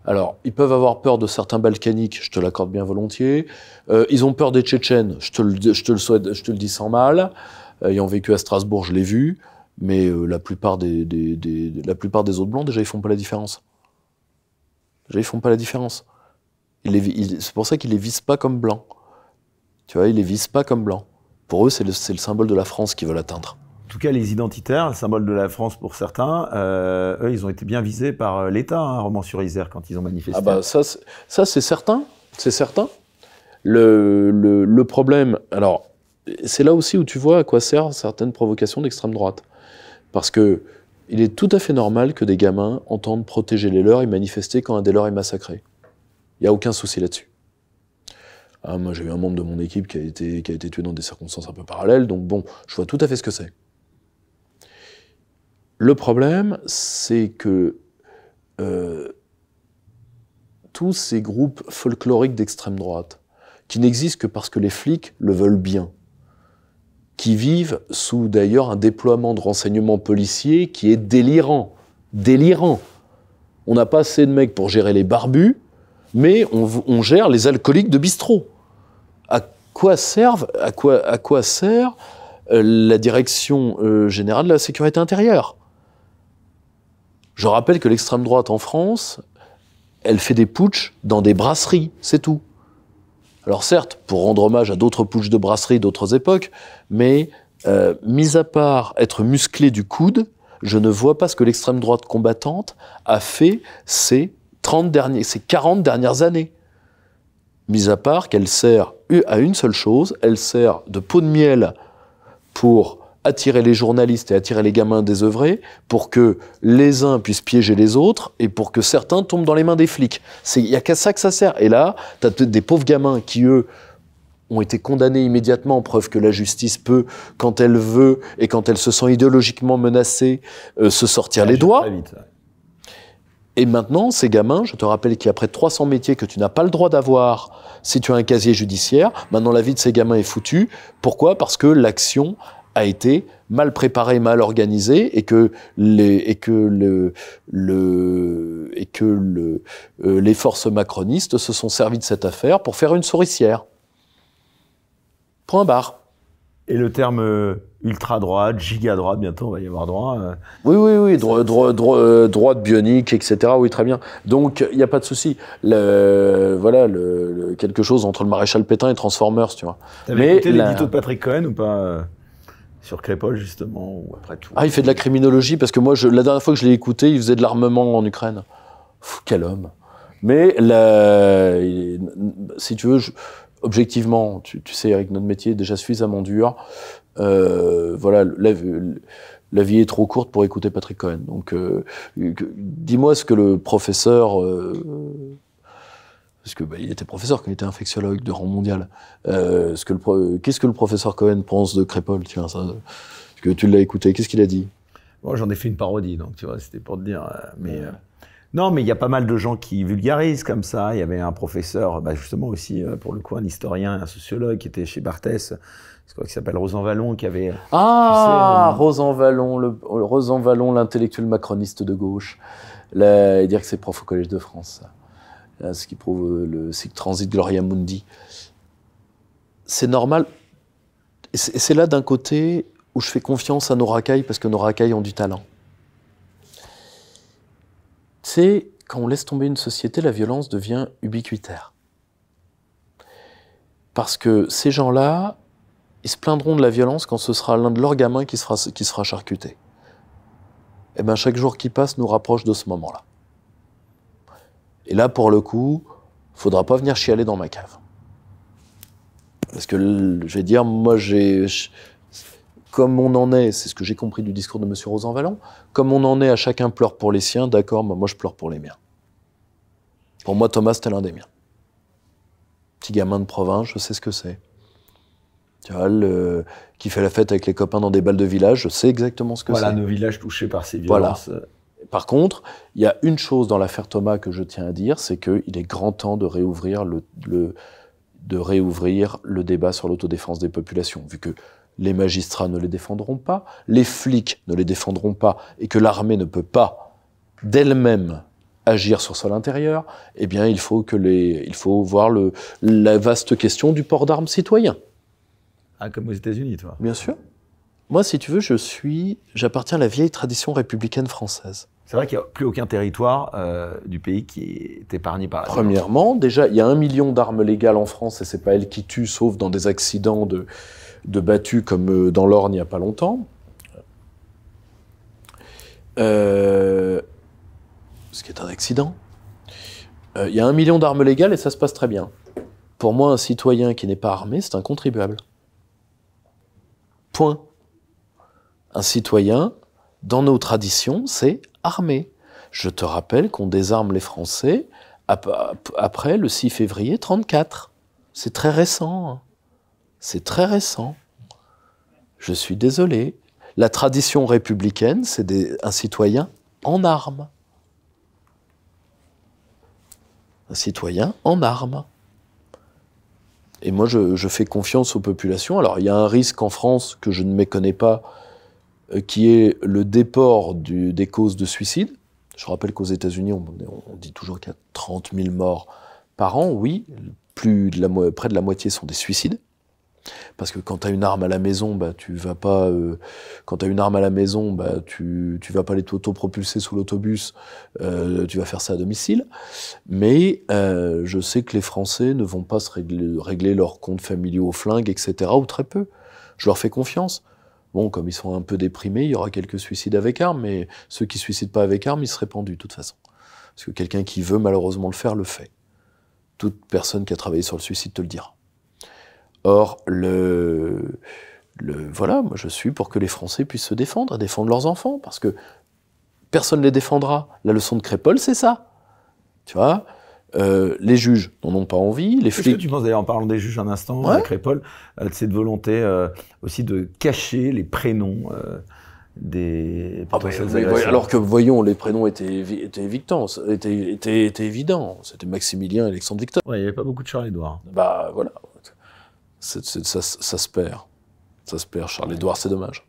Alors, ils peuvent avoir peur de certains balkaniques, je te l'accorde bien volontiers. Euh, ils ont peur des Tchétchènes, je te, je te le souhaite, je te le dis sans mal. Euh, ayant vécu à Strasbourg, je l'ai vu, mais euh, la, plupart des, des, la plupart des autres blancs, déjà, ils font pas la différence. Déjà, ils font pas la différence. C'est pour ça qu'ils les visent pas comme blancs. Tu vois, ils les visent pas comme blancs. Pour eux, c'est le, le symbole de la France qu'ils veulent atteindre. En tout cas, les identitaires, le symbole de la France pour certains, euh, eux, ils ont été bien visés par l'État, hein, roman sur isère quand ils ont manifesté. Ah bah ça, c'est certain, c'est certain. Le, le, le, problème, alors, c'est là aussi où tu vois à quoi servent certaines provocations d'extrême droite. Parce que il est tout à fait normal que des gamins entendent protéger les leurs et manifester quand un des leurs est massacré. Il n'y a aucun souci là-dessus. Ah, moi, j'ai eu un membre de mon équipe qui a, été, tué dans des circonstances un peu parallèles, donc bon, je vois tout à fait ce que c'est. Le problème, c'est que euh, tous ces groupes folkloriques d'extrême droite, qui n'existent que parce que les flics le veulent bien, qui vivent sous d'ailleurs un déploiement de renseignements policiers qui est délirant. Délirant. On n'a pas assez de mecs pour gérer les barbus, mais on, gère les alcooliques de bistrot. À quoi servent, à quoi, à quoi sert euh, la direction euh, générale de la sécurité intérieure Je rappelle que l'extrême droite en France, elle fait des putsch dans des brasseries, c'est tout. Alors certes, pour rendre hommage à d'autres pouches de brasserie d'autres époques, mais euh, mis à part être musclé du coude, je ne vois pas ce que l'extrême droite combattante a fait ces, 30 derniers, ces 40 dernières années. Mis à part qu'elle sert à une seule chose, elle sert de peau de miel pour attirer les journalistes et attirer les gamins désœuvrés pour que les uns puissent piéger les autres et pour que certains tombent dans les mains des flics. Il n'y a qu'à ça que ça sert. Et là, tu as des pauvres gamins qui, eux, ont été condamnés immédiatement, preuve que la justice peut, quand elle veut et quand elle se sent idéologiquement menacée, euh, se sortir les doigts. et maintenant, ces gamins, je te rappelle qu'il y a près de 300 métiers que tu n'as pas le droit d'avoir si tu as un casier judiciaire. Maintenant, la vie de ces gamins est foutue. Pourquoi Parce que l'action a été mal préparé, mal organisé, et que les, et que le, le et que le, euh, les forces macronistes se sont servies de cette affaire pour faire une souricière. Point barre. Et le terme euh, ultra droite, giga droite, bientôt on va y avoir droit. Euh. Oui, oui, oui, dro dro dro droite bionique, etc. Oui, très bien. Donc il n'y a pas de souci. Le, voilà, le, quelque chose entre le maréchal Pétain et Transformers, tu vois. T'avais écouté les la... de Patrick Cohen ou pas sur Crépol, justement, ou après tout. Ah, il fait de la criminologie, parce que moi, je, la dernière fois que je l'ai écouté, il faisait de l'armement en Ukraine. quel homme Mais, si tu veux, objectivement, tu, sais, Eric notre métier déjà suffisamment dur, euh, voilà, la, vie est trop courte pour écouter Patrick Cohen. Donc, euh, dis-moi ce que le professeur... Euh, parce que bah, il était professeur quand il était infectiologue de rang mondial. Euh, ce que qu'est-ce que le professeur Cohen pense de Crépol Tiens, ça, que tu l'as écouté, qu'est-ce qu'il a dit Bon, j'en ai fait une parodie, donc tu vois, c'était pour te dire. Euh, mais euh, non, mais il y a pas mal de gens qui vulgarisent comme ça. Il y avait un professeur, bah, justement aussi pour le coup, un historien, un sociologue qui était chez Barthès. C'est quoi qui s'appelle Rosan Vallon qui avait. Ah, tu Vallon, le, l'intellectuel macroniste de gauche. Là, dire que c'est prof au Collège de France. Ça. Euh, ce qui prouve euh, le cycle transit Gloria Mundi. C'est normal. et C'est là d'un côté où je fais confiance à nos racailles parce que nos racailles ont du talent. C'est quand on laisse tomber une société, la violence devient ubiquitaire. Parce que ces gens-là, ils se plaindront de la violence quand ce sera l'un de leurs gamins qui sera, qui sera charcuté. Et eh bien chaque jour qui passe nous rapproche de ce moment-là. Et là, pour le coup, faudra pas venir chialer dans ma cave. Parce que, je vais dire, moi, j'ai. Comme on en est, c'est ce que j'ai compris du discours de M. Rosanvallon, comme on en est à chacun pleure pour les siens, d'accord, bah, moi, je pleure pour les miens. Pour moi, Thomas, c'était l'un des miens. Petit gamin de province, je sais ce que c'est. Tu vois, qui fait la fête avec les copains dans des balles de village, je sais exactement ce que c'est. Voilà, nos villages touchés par ces violences. Euh, par contre, il y a une chose dans l'affaire Thomas que je tiens à dire, c'est qu'il est grand temps de réouvrir le, de réouvrir le débat sur l'autodéfense des populations, vu que les magistrats ne les défendront pas, les flics ne les défendront pas, et que l'armée ne peut pas d'elle-même agir sur sol intérieur, eh bien, il faut que il faut voir la vaste question du port d'armes citoyen. Ah, comme aux États-Unis, toi. Bien sûr. Moi, si tu veux, je suis, j'appartiens à la vieille tradition républicaine française. C'est vrai qu'il n'y a plus aucun territoire euh, du pays qui est épargné par la Premièrement, déjà, il y a un million d'armes légales en France et c'est pas elles qui tuent, sauf dans des accidents de, de comme euh, dans l'Orne il n'y a pas longtemps. Euh, ce qui est un accident. il y a un million d'armes légales et ça se passe très bien. Pour moi, un citoyen qui n'est pas armé, c'est un contribuable. Point. Un citoyen, dans nos traditions, c'est armée. Je te rappelle qu'on désarme les Français après le 6 février 34. C'est très récent. Hein. C'est très récent. Je suis désolé. La tradition républicaine, c'est un citoyen en armes. Un citoyen en armes. Et moi, je, fais confiance aux populations. Alors, il y a un risque en France que je ne méconnais pas, euh, qui est le déport des causes de suicide. Je rappelle qu'aux États-Unis, on, dit toujours qu'il y a 30 000 morts par an. Oui, plus près de la moitié sont des suicides. Parce que quand tu as une arme à la maison, bah, tu vas pas. Euh, quand tu as une arme à la maison, bah, tu, vas pas les propulser sous l'autobus, euh, tu vas faire ça à domicile. Mais je sais que les Français ne vont pas se régler, régler leurs comptes familiaux aux flingues, etc., ou très peu. Je leur fais confiance. Bon, comme ils sont un peu déprimés, il y aura quelques suicides avec armes, mais ceux qui ne suicident pas avec armes, ils seraient pendus de toute façon. Parce que quelqu'un qui veut malheureusement le faire, le fait. Toute personne qui a travaillé sur le suicide te le dira. Or, le, le voilà, moi je suis pour que les Français puissent se défendre, défendre leurs enfants, parce que personne ne les défendra. La leçon de Crépole, c'est ça. Tu vois euh, les juges n'en ont pas envie, les flics. que tu penses d'ailleurs en parlant des juges un instant, avec Répol, euh, de cette volonté euh, aussi de cacher les prénoms des ah ben Alors que voyons, les prénoms étaient, étaient, évidents, étaient, étaient, C'était Maximilien et Alexandre Victor. il n'y avait pas beaucoup de Charles-Édouard. Bah voilà, ça, se perd. Ça se perd, Charles-Édouard, c'est dommage.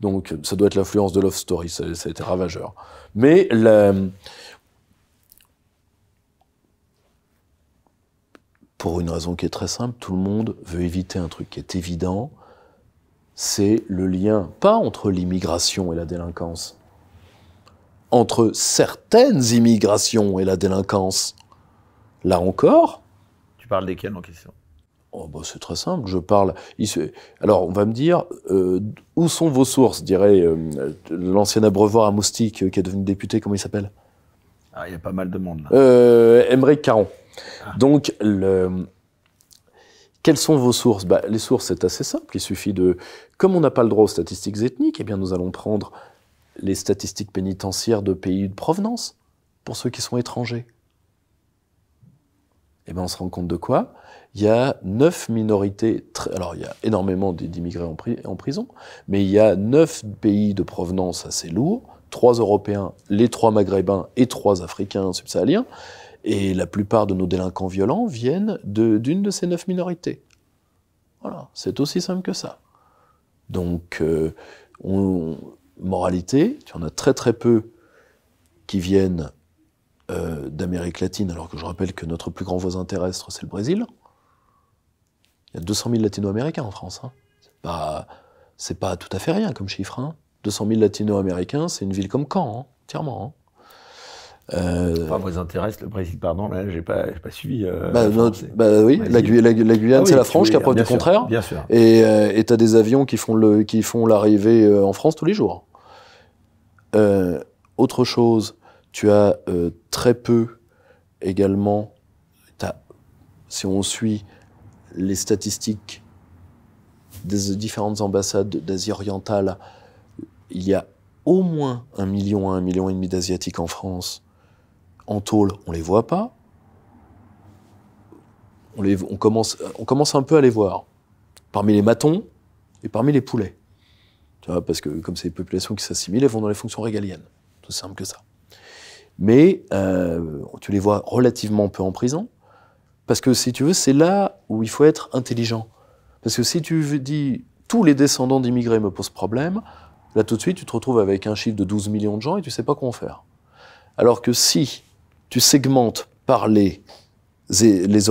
Donc ça doit être l'influence de Love Story, ça, a été ravageur. Mais Pour une raison qui est très simple, tout le monde veut éviter un truc qui est évident, c'est le lien, pas entre l'immigration et la délinquance, entre certaines immigrations et la délinquance. Là encore. Tu parles desquelles en question oh bah C'est très simple, je parle. Alors, on va me dire, euh, où sont vos sources dirait euh, l'ancien abreuvoir à moustique euh, qui est devenu député, comment il s'appelle ah, Il y a pas mal de monde là. Caron. Ah. Donc, quelles sont vos sources bah, Les sources, c'est assez simple. Il suffit de. Comme on n'a pas le droit aux statistiques ethniques, eh bien, nous allons prendre les statistiques pénitentiaires de pays de provenance pour ceux qui sont étrangers. Eh bien, on se rend compte de quoi Il y a neuf minorités, alors il y a énormément d'immigrés en, en, prison, mais il y a neuf pays de provenance assez lourds, trois Européens, les trois Maghrébins et trois Africains subsahariens, et la plupart de nos délinquants violents viennent d'une de, ces neuf minorités. Voilà, c'est aussi simple que ça. Donc, euh, on, moralité, tu en a très très peu qui viennent euh, d'Amérique latine, alors que je rappelle que notre plus grand voisin terrestre, c'est le Brésil. Il y a 200 000 latino-américains en France. Hein. C'est pas, tout à fait rien comme chiffre. 200 hein. 000 latino-américains, c'est une ville comme Caen, hein, entièrement. Pas euh, Enfin, vous intéresse le Brésil, pardon, là, j'ai pas, pas suivi. Euh, bah, bah, oui, la, Guyane, ah c'est la France qui a preuve du contraire. Bien sûr. Et euh, tu as des avions qui font le, qui font l'arrivée en France tous les jours. autre chose, tu as très peu également. si on suit les statistiques des différentes ambassades d'Asie orientale, il y a au moins un million un million et demi d'asiatiques en France en tôle, on les voit pas. On, commence, un peu à les voir. Parmi les matons et parmi les poulets. Tu parce que comme c'est des populations qui s'assimilent, elles vont dans les fonctions régaliennes. Tout simple que ça. Mais euh, tu les vois relativement peu en prison. Parce que si tu veux, c'est là où il faut être intelligent. Parce que si tu dis tous les descendants d'immigrés me posent problème, là tout de suite tu te retrouves avec un chiffre de 12 millions de gens et tu sais pas quoi en faire. Alors que si tu segmentes par les,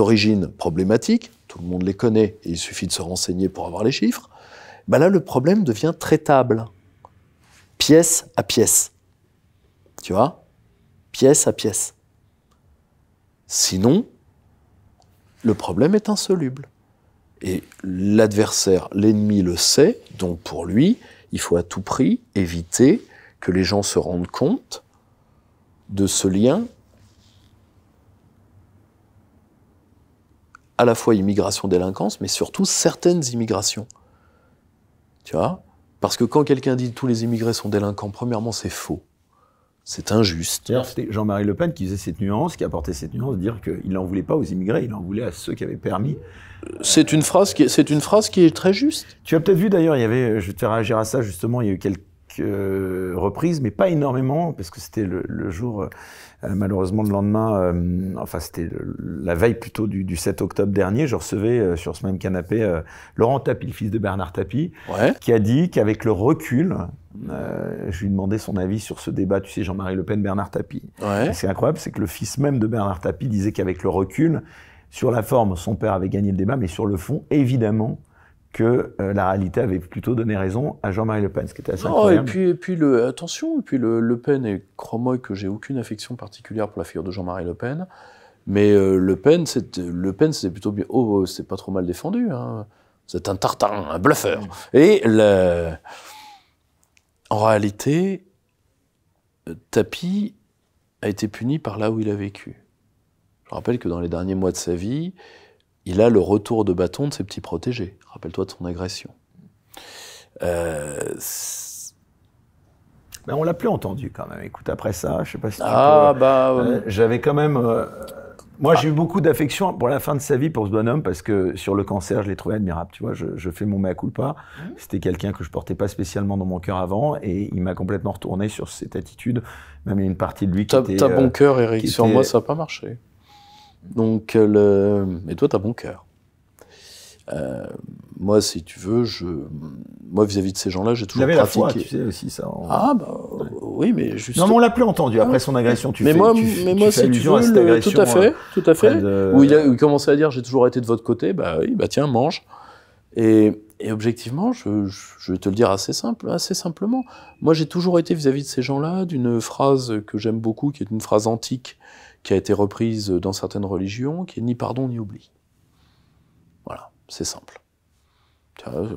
origines problématiques, tout le monde les connaît, et il suffit de se renseigner pour avoir les chiffres, ben là, le problème devient traitable, pièce à pièce. Tu vois Pièce à pièce. Sinon, le problème est insoluble. Et l'adversaire, l'ennemi le sait, donc pour lui, il faut à tout prix éviter que les gens se rendent compte de ce lien à la fois immigration-délinquance, mais surtout certaines immigrations. Tu vois Parce que quand quelqu'un dit tous les immigrés sont délinquants, premièrement, c'est faux. C'est injuste. D'ailleurs, c'était Jean-Marie Le Pen qui faisait cette nuance, qui apportait cette nuance, de dire qu'il n'en voulait pas aux immigrés, il en voulait à ceux qui avaient permis. C'est une phrase qui, c'est une phrase qui est très juste. Tu as peut-être vu d'ailleurs, il y avait, je vais te faire réagir à ça justement, il y a eu quelques reprises, mais pas énormément, parce que c'était le jour euh, malheureusement, le lendemain, euh, enfin, c'était la veille plutôt du, 7 octobre dernier, je recevais euh, sur ce même canapé Laurent Tapie, le fils de Bernard Tapie, qui a dit qu'avec le recul, je lui demandais son avis sur ce débat, tu sais, Jean-Marie Le Pen, Bernard Tapie. Ouais. C'est incroyable, c'est que le fils même de Bernard Tapie disait qu'avec le recul, sur la forme, son père avait gagné le débat, mais sur le fond, évidemment, que euh, la réalité avait plutôt donné raison à Jean-Marie Le Pen, ce qui était assez non, incroyable. Et puis, et puis le, attention, et puis le, Pen, et crois-moi que j'ai aucune affection particulière pour la figure de Jean-Marie Le Pen, mais euh, Le Pen, c'est plutôt bien. Oh, oh, c'est pas trop mal défendu. Hein. C'est un tartarin, un bluffeur. Mm. Et le, en réalité, euh, Tapi a été puni par là où il a vécu. Je rappelle que dans les derniers mois de sa vie, il a le retour de bâton de ses petits protégés. Rappelle-toi de son agression. Euh, ne ben, on l'a plus entendu quand même. Écoute, après ça, je sais pas si tu ah, bah, euh, euh, j'avais quand même. Euh, moi, j'ai ah. eu beaucoup d'affection pour la fin de sa vie pour ce bonhomme parce que sur le cancer, je l'ai trouvé admirable. Tu vois, je, fais mon mea culpa. Mmh. C'était quelqu'un que je portais pas spécialement dans mon cœur avant et il m'a complètement retourné sur cette attitude. Même une partie de lui qui était. T'as bon cœur, Eric. Sur moi, ça n'a pas marché. Donc, le... mais toi, t'as bon cœur. Euh, moi, si tu veux, je, moi vis-à-vis de ces gens-là, j'ai toujours été La tu sais aussi ça. Ah bah oui, mais juste. Non, mais on l'a plus entendu après ah, son agression. Tu mais moi, mais moi, si tu veux, tout à euh, fait, tout à fait. Euh, Où, il a, commencé à dire, j'ai toujours été de votre côté. Bah oui, bah tiens, mange. Et, et objectivement, je, je, vais te le dire assez simple, assez simplement. Moi, j'ai toujours été vis à -vis de ces gens-là d'une phrase que j'aime beaucoup, qui est une phrase antique, qui a été reprise dans certaines religions, qui est ni pardon ni oubli. C'est simple. Euh,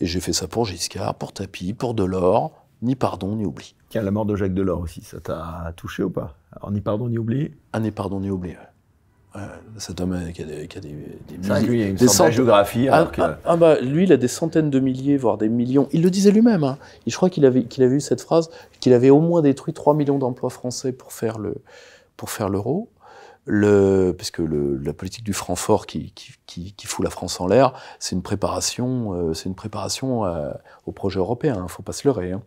et j'ai fait ça pour Giscard, pour Tapi, pour Delors, ni pardon, ni oubli. Tiens, la mort de Jacques Delors aussi, ça t'a touché ou pas Alors, ni pardon, ni oubli Ah, ni pardon, ni oubli, ouais. cet homme euh, qui a des, des, milliers. Lui, il géographie. bah, lui, il a des centaines de milliers, voire des millions. Il le disait lui-même. Hein. je crois qu'il avait, qu'il avait eu cette phrase qu'il avait au moins détruit 3 millions d'emplois français pour faire, le, pour faire l'euro le, parce que le, la politique du Francfort qui, qui, qui, fout la France en l'air, c'est une préparation, euh, c'est une préparation euh, au projet européen. Hein, faut pas se leurrer. Hein.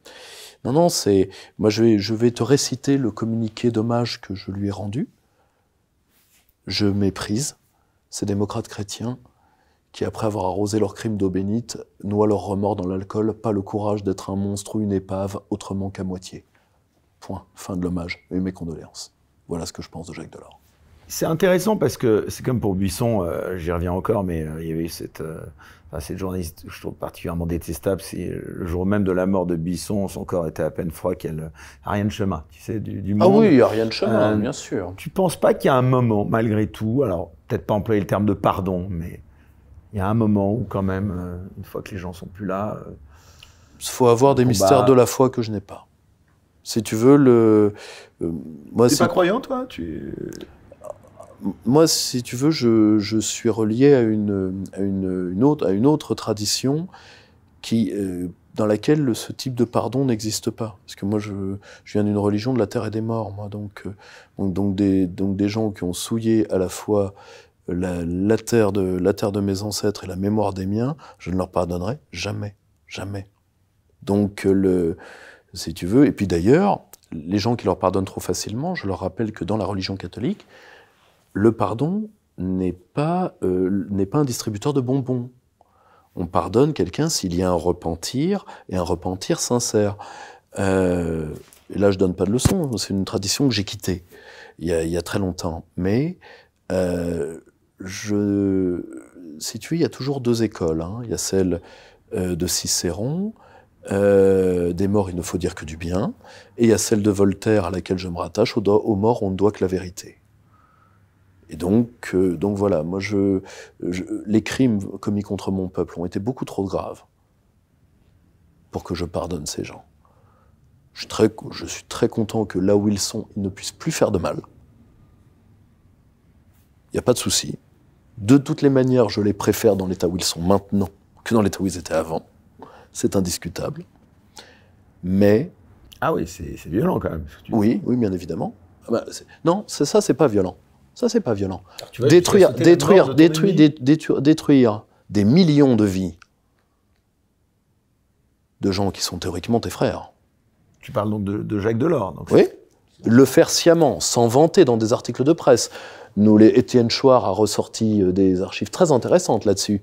Non, non, c'est moi je vais, je vais te réciter le communiqué d'hommage que je lui ai rendu. Je méprise ces démocrates chrétiens qui, après avoir arrosé leur crime d'eau bénite, noient leur remords dans l'alcool, pas le courage d'être un monstre ou une épave autrement qu'à moitié. Point. Fin de l'hommage et mes condoléances. Voilà ce que je pense de Jacques Delors. C'est intéressant parce que c'est comme pour Buisson, euh, j'y reviens encore, mais euh, il y avait cette, euh, cette journaliste que je trouve particulièrement détestable. C'est le jour même de la mort de Buisson, son corps était à peine froid qu'elle a rien de chemin, tu sais, du, monde. Ah oui, il n'y a rien de chemin, bien sûr. Tu penses pas qu'il y a un moment, malgré tout, alors peut-être pas employer le terme de pardon, mais il y a un moment où quand même, une fois que les gens sont plus là, il faut avoir des mystères de la foi que je n'ai pas. Si tu veux le, moi c'est pas croyant toi, tu moi, si tu veux, je, suis relié à une, autre, tradition qui, euh, dans laquelle ce type de pardon n'existe pas. Parce que moi, je, viens d'une religion de la terre et des morts, euh, Donc, des, gens qui ont souillé à la fois la, terre de, mes ancêtres et la mémoire des miens, je ne leur pardonnerai jamais. Jamais. Donc, euh, si tu veux, et puis d'ailleurs, les gens qui leur pardonnent trop facilement, je leur rappelle que dans la religion catholique, le pardon n'est pas, euh, n'est pas un distributeur de bonbons. On pardonne quelqu'un s'il y a un repentir et un repentir sincère. Euh, là, je donne pas de leçons, hein, c'est une tradition que j'ai quittée il y, a, il y a, très longtemps. Mais euh, je, si tu il y a toujours deux écoles. Hein. Il y a celle de Cicéron, des morts, il ne faut dire que du bien. Et il y a celle de Voltaire à laquelle je me rattache. Aux, aux morts, on ne doit que la vérité. Et donc, euh, donc voilà, moi, je, les crimes commis contre mon peuple ont été beaucoup trop graves pour que je pardonne ces gens. Je suis très, je suis très content que là où ils sont, ils ne puissent plus faire de mal. Il n'y a pas de souci. De toutes les manières, je les préfère dans l'état où ils sont maintenant que dans l'état où ils étaient avant. C'est indiscutable. Mais. Ah oui, c'est violent quand même. Oui, oui, bien évidemment. Ah bah, non, c'est ça, c'est pas violent. Ça, c'est pas violent. détruire, détruire, détruire, détruire, des millions de vies de gens qui sont théoriquement tes frères. Tu parles donc de, Jacques Delors. Donc oui. Le faire sciemment, sans vanter dans des articles de presse. Nous, les, Étienne Chouard a ressorti euh, des archives très intéressantes là-dessus.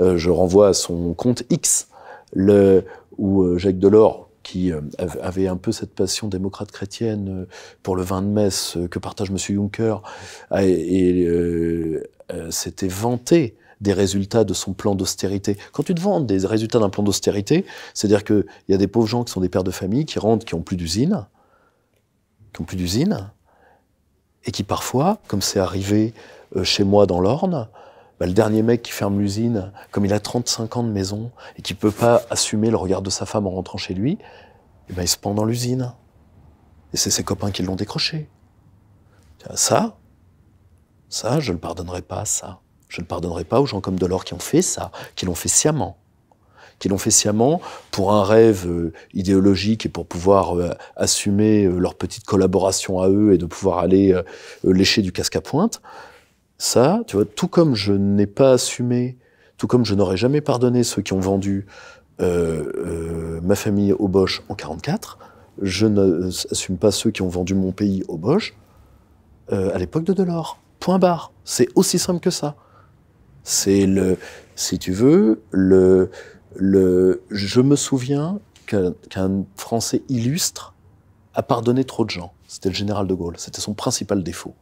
Euh, je renvoie à son compte X, le, où euh, Jacques Delors, qui euh, avait un peu cette passion démocrate chrétienne euh, pour le vin de messe euh, que partage M. Juncker, et, s'était vanté des résultats de son plan d'austérité. Quand tu te vantes des résultats d'un plan d'austérité, c'est-à-dire qu'il y a des pauvres gens qui sont des pères de famille, qui rentrent, qui n'ont plus d'usine, qui n'ont plus d'usine, et qui parfois, comme c'est arrivé chez moi dans l'Orne, bah, le dernier mec qui ferme l'usine, comme il a 35 ans de maison et qui peut pas assumer le regard de sa femme en rentrant chez lui, et eh ben, il se pend dans l'usine. Et c'est ses copains qui l'ont décroché. Ça, ça, je ne le pardonnerai pas, ça. Je ne pardonnerai pas aux gens comme Delors qui ont fait ça, qui l'ont fait sciemment. Qui l'ont fait sciemment pour un rêve euh, idéologique et pour pouvoir euh, assumer euh, leur petite collaboration à eux et de pouvoir aller lécher du casque à pointe. Ça, tu vois, tout comme je n'ai pas assumé, tout comme je n'aurais jamais pardonné ceux qui ont vendu euh, euh, ma famille au Bosch en 44, je n'assume pas ceux qui ont vendu mon pays au Bosch euh, à l'époque de Delors. Point barre. C'est aussi simple que ça. C'est le, si tu veux, le, je me souviens qu'un Français illustre a pardonné trop de gens. C'était le général de Gaulle. C'était son principal défaut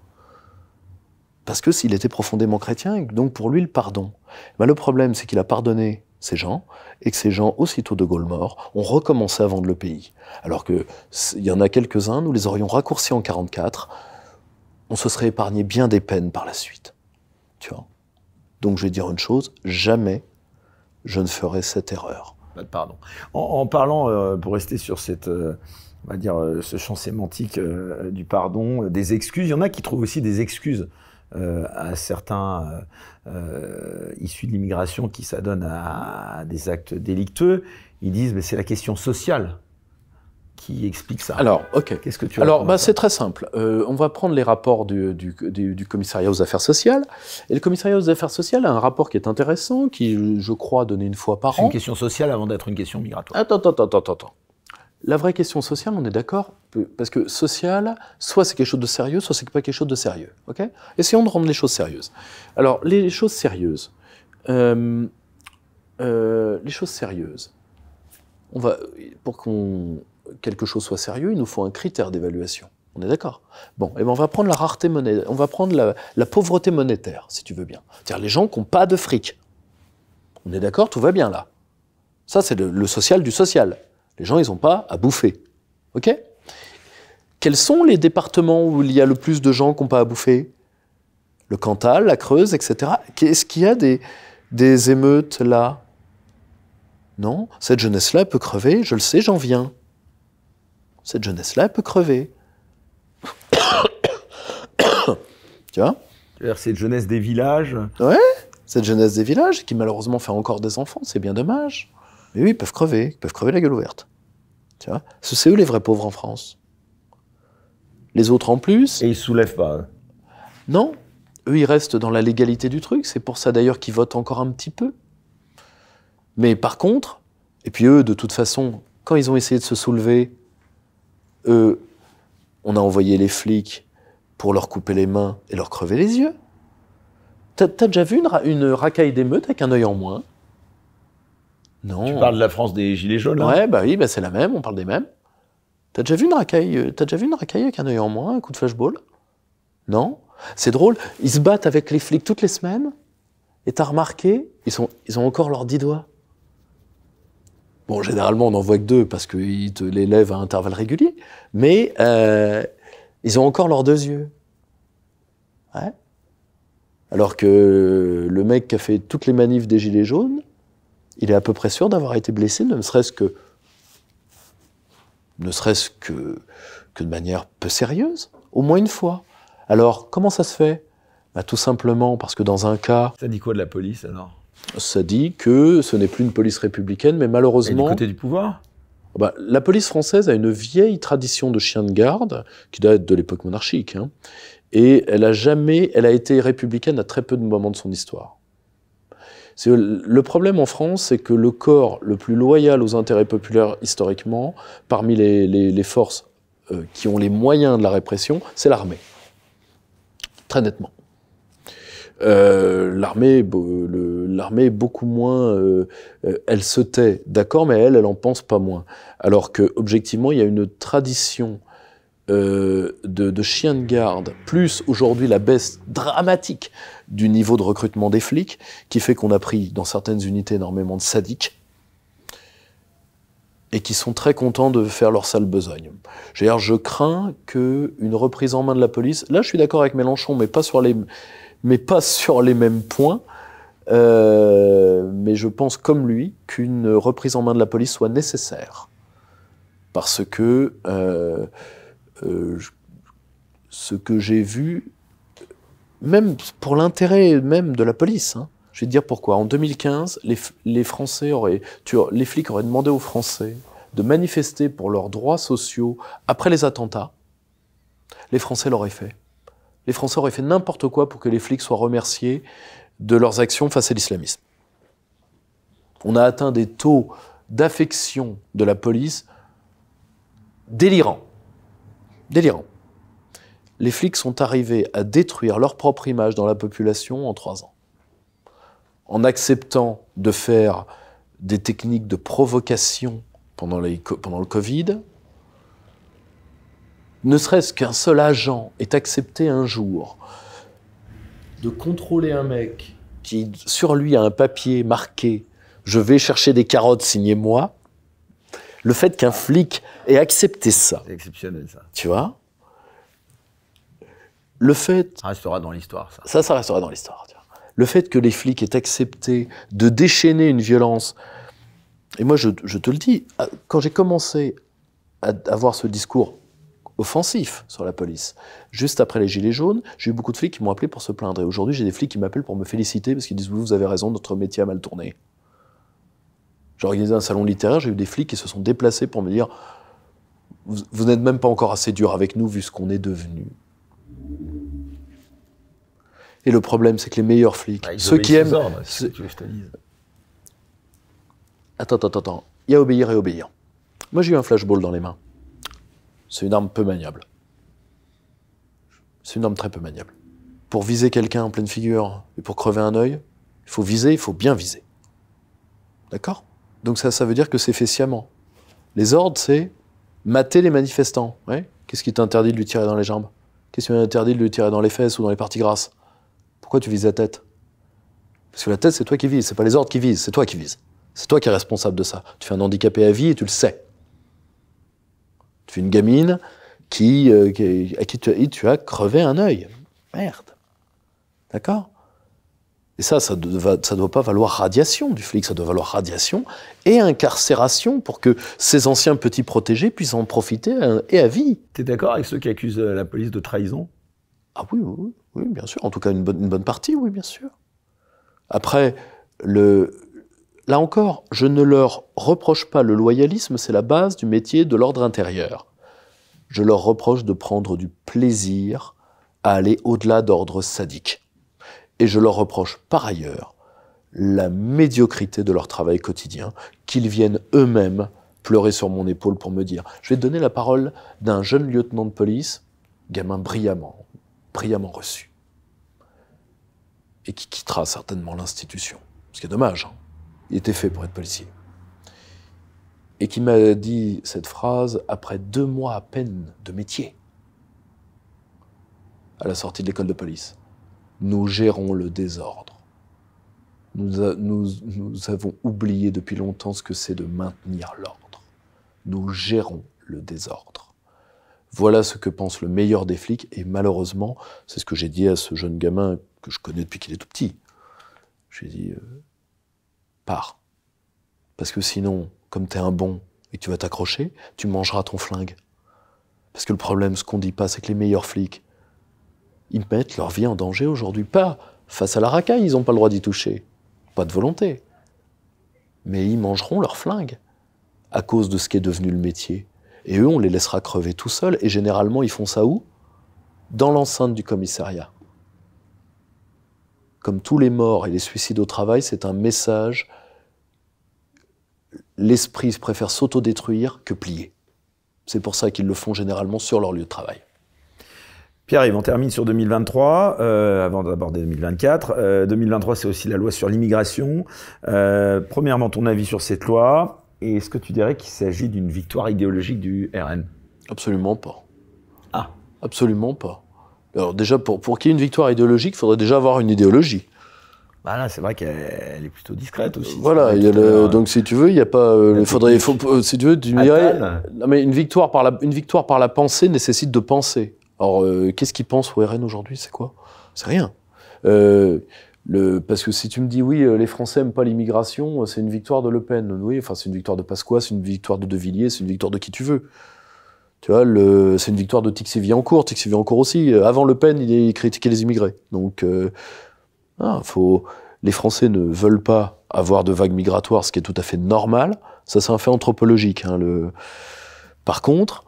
parce que s'il était profondément chrétien, donc pour lui le pardon. le problème, c'est qu'il a pardonné ces gens, et que ces gens, aussitôt de Gaulle mort, ont recommencé à vendre le pays. Alors qu'il y en a quelques-uns, nous les aurions raccourcis en 44, on se serait épargné bien des peines par la suite. Tu vois Donc je vais dire une chose, jamais je ne ferai cette erreur. Pardon. En, parlant, euh, pour rester sur cette... Euh, dire, euh, ce champ sémantique du pardon, des excuses. Il y en a qui trouvent aussi des excuses euh, à certains euh, euh, issus de l'immigration qui s'adonnent à, des actes délictueux, ils disent mais c'est la question sociale qui explique ça. Alors, ok. Qu'est-ce que tu Alors, bah, c'est très simple. on va prendre les rapports du, du, commissariat aux affaires sociales. Et le commissariat aux affaires sociales a un rapport qui est intéressant, qui, je crois, donné une fois par an. C'est une question sociale avant d'être une question migratoire. Attends, attends, attends, attends. La vraie question sociale, on est d'accord, parce que social, soit c'est quelque chose de sérieux, soit c'est pas quelque chose de sérieux. Ok Essayons de rendre les choses sérieuses. Alors, les choses sérieuses. Euh, euh, les choses sérieuses. On va, pour qu'on quelque chose soit sérieux, il nous faut un critère d'évaluation. On est d'accord Bon, et ben on va prendre la rareté monétaire, on va prendre la, pauvreté monétaire, si tu veux bien. C'est-à-dire les gens qui n'ont pas de fric. On est d'accord Tout va bien là. Ça, c'est le social du social. Les gens, ils n'ont pas à bouffer. OK Quels sont les départements où il y a le plus de gens qui n'ont pas à bouffer Le Cantal, la Creuse, etc. Est-ce qu'il y a des, des émeutes là Non, cette jeunesse-là peut crever, je le sais, j'en viens. Cette jeunesse-là peut crever. tu vois cette jeunesse des villages. Ouais, cette jeunesse des villages qui malheureusement fait encore des enfants, c'est bien dommage. Mais ils peuvent crever, ils peuvent crever la gueule ouverte. Tu vois Ce c'est eux les vrais pauvres en France. Les autres en plus. Et ils soulèvent pas. Hein. Non, eux ils restent dans la légalité du truc. C'est pour ça d'ailleurs qu'ils votent encore un petit peu. Mais par contre, et puis eux de toute façon, quand ils ont essayé de se soulever, eux, on a envoyé les flics pour leur couper les mains et leur crever les yeux. T'as déjà vu une, une racaille d'émeute avec un œil en moins non. Tu parles de la France des Gilets jaunes, là hein Ouais, bah oui, bah c'est la même, on parle des mêmes. T'as déjà vu une racaille euh, T'as déjà vu une racaille avec un œil en moins, un coup de flashball Non C'est drôle, ils se battent avec les flics toutes les semaines, et t'as remarqué, ils, sont, ils ont encore leurs dix doigts. Bon, généralement, on n'en voit que deux parce qu'ils te les lèvent à intervalles réguliers, mais euh, ils ont encore leurs deux yeux. Ouais. Alors que le mec qui a fait toutes les manifs des Gilets jaunes, il est à peu près sûr d'avoir été blessé, ne serait-ce que, ne serait-ce que, que de manière peu sérieuse, au moins une fois. Alors, comment ça se fait bah, Tout simplement parce que dans un cas... Ça dit quoi de la police, alors Ça dit que ce n'est plus une police républicaine, mais malheureusement... du côté du pouvoir bah, La police française a une vieille tradition de chien de garde, qui date de l'époque monarchique, hein, et elle a jamais... Elle a été républicaine à très peu de moments de son histoire. Le problème en France, c'est que le corps le plus loyal aux intérêts populaires historiquement, parmi les, forces euh, qui ont les moyens de la répression, c'est l'armée. Très nettement. Euh, l'armée, beaucoup moins. Euh, elle se tait, d'accord, mais elle, elle en pense pas moins. Alors que, objectivement, il y a une tradition de, de chiens de garde, plus aujourd'hui la baisse dramatique du niveau de recrutement des flics, qui fait qu'on a pris dans certaines unités énormément de sadiques et qui sont très contents de faire leur sale besogne. D'ailleurs, je crains que une reprise en main de la police. Là, je suis d'accord avec Mélenchon, mais pas sur les, mais pas sur les mêmes points. Euh, mais je pense, comme lui, qu'une reprise en main de la police soit nécessaire, parce que euh, euh, ce que j'ai vu même pour l'intérêt même de la police. Hein. Je vais te dire pourquoi. En 2015, les, Français auraient, les flics auraient demandé aux Français de manifester pour leurs droits sociaux après les attentats. Les Français l'auraient fait. Les Français auraient fait n'importe quoi pour que les flics soient remerciés de leurs actions face à l'islamisme. On a atteint des taux d'affection de la police délirants. Délirants les flics sont arrivés à détruire leur propre image dans la population en trois ans. En acceptant de faire des techniques de provocation pendant, le Covid, ne serait-ce qu'un seul agent est accepté un jour de contrôler un mec qui sur lui a un papier marqué je vais chercher des carottes, signez-moi. Le fait qu'un flic ait accepté ça. C'est exceptionnel ça. Tu vois le fait. Ça restera dans l'histoire, ça. Ça, restera dans l'histoire. Le fait que les flics aient accepté de déchaîner une violence. Et moi, je, te le dis, ah, quand j'ai commencé à avoir ce discours offensif sur la police. Juste après les Gilets jaunes, j'ai eu beaucoup de flics qui m'ont appelé pour se plaindre. Et aujourd'hui, j'ai des flics qui m'appellent pour me féliciter parce qu'ils disent Vous, avez raison, notre métier a mal tourné. J'ai organisé un salon littéraire, j'ai eu des flics qui se sont déplacés pour me dire Vous, n'êtes même pas encore assez dur avec nous vu ce qu'on est devenu. Et le problème, c'est que les meilleurs flics, ah, ceux qui aiment. Ordres, attends, attends, attends. Il y a obéir et obéir. Moi, j'ai eu un flashball dans les mains. C'est une arme peu maniable. C'est une arme très peu maniable. Pour viser quelqu'un en pleine figure et pour crever un œil, il faut viser, il faut bien viser. D'accord Donc ça, ça veut dire que c'est fait sciemment. Les ordres, c'est mater les manifestants. Qu'est-ce qui t'interdit de lui tirer dans les jambes Qu'est-ce qui t'interdit de lui tirer dans les fesses ou dans les parties grasses pourquoi tu vises la tête Parce que la tête, c'est toi qui vises, c'est pas les ordres qui visent, c'est toi qui vises. C'est toi qui es responsable de ça. Tu fais un handicapé à vie et tu le sais. Tu fais une gamine qui, euh, à qui tu, as crevé un œil. Merde. D'accord et ça, ça ne doit pas valoir radiation du flic, ça doit valoir radiation et incarcération pour que ces anciens petits protégés puissent en profiter euh, et à vie. Tu es d'accord avec ceux qui accusent euh, la police de trahison ah oui, oui, bien sûr. En tout cas, une bonne, bonne partie, oui, bien sûr. Après, le, là encore, je ne leur reproche pas le loyalisme, c'est la base du métier de l'ordre intérieur. Je leur reproche de prendre du plaisir à aller au-delà d'ordre sadique. Et je leur reproche par ailleurs la médiocrité de leur travail quotidien, qu'ils viennent eux-mêmes pleurer sur mon épaule pour me dire. Je vais donner la parole d'un jeune lieutenant de police, gamin brillamment, brillamment reçu et qui quittera certainement l'institution, ce qui est dommage. Hein. Il était fait pour être policier. Et qui m'a dit cette phrase après deux mois à peine de métier, à la sortie de l'école de police. Nous gérons le désordre. nous avons oublié depuis longtemps ce que c'est de maintenir l'ordre. Nous gérons le désordre. Voilà ce que pense le meilleur des flics, et malheureusement, c'est ce que j'ai dit à ce jeune gamin que je connais depuis qu'il est tout petit. J'ai dit, euh, pars. Parce que sinon, comme t'es un bon et tu vas t'accrocher, tu mangeras ton flingue. Parce que le problème, ce qu'on dit pas, c'est que les meilleurs flics, ils mettent leur vie en danger aujourd'hui. Pas face à la racaille, ils n'ont pas le droit d'y toucher. Pas de volonté. Mais ils mangeront leur flingue à cause de ce qu'est devenu le métier. Et eux, on les laissera crever tout seuls. Et généralement, ils font ça où Dans l'enceinte du commissariat. Comme tous les morts et les suicides au travail, c'est un message. L'esprit préfère s'autodétruire que plier. C'est pour ça qu'ils le font généralement sur leur lieu de travail. Pierre-Yves, on termine sur 2023, euh, avant d'aborder 2024. 2023, euh, c'est aussi la loi sur l'immigration. Euh, premièrement, ton avis sur cette loi. Et est-ce que tu dirais qu'il s'agit d'une victoire idéologique du RN Absolument pas. Ah Absolument pas. Alors déjà, pour, pour qu'il y ait une victoire idéologique, il faudrait déjà avoir une idéologie. Bah là, c'est vrai qu'elle est plutôt discrète aussi. Euh, voilà, donc si tu veux, il n'y a pas. Euh, il faudrait, euh, si tu veux, tu dirais. Non, mais une victoire, par la, une victoire par la pensée nécessite de penser. Alors, qu'est-ce qu'ils pense au RN aujourd'hui C'est quoi C'est rien parce que si tu me dis oui, euh, les Français n'aiment pas l'immigration, euh, c'est une victoire de Le Pen. Oui, enfin, c'est une victoire de Pasqua, c'est une victoire de De Villiers, c'est une victoire de qui tu veux. Tu vois, c'est une victoire de Tixi viancourt en cours aussi. Euh, avant Le Pen, il, critiquait les immigrés. Donc, ah, les Français ne veulent pas avoir de vagues migratoires, ce qui est tout à fait normal. Ça, c'est un fait anthropologique. Hein, par contre,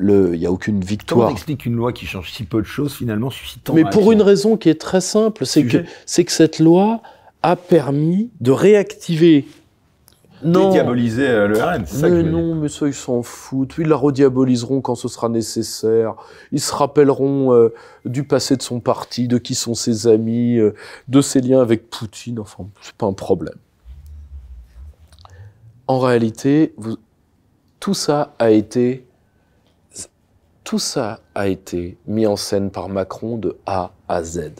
il n'y a aucune victoire. Comment explique une loi qui change si peu de choses, finalement, suscitant. Mais pour une raison qui est très simple, c'est que, que cette loi a permis de réactiver non. Dédiaboliser euh, le RN, c'est ça Mais non, mais ça, ils s'en foutent. Ils la rediaboliseront quand ce sera nécessaire. Ils se rappelleront euh, du passé de son parti, de qui sont ses amis, euh, de ses liens avec Poutine. Enfin, c'est pas un problème. En réalité, vous... tout ça a été tout ça a été mis en scène par Macron de A à Z.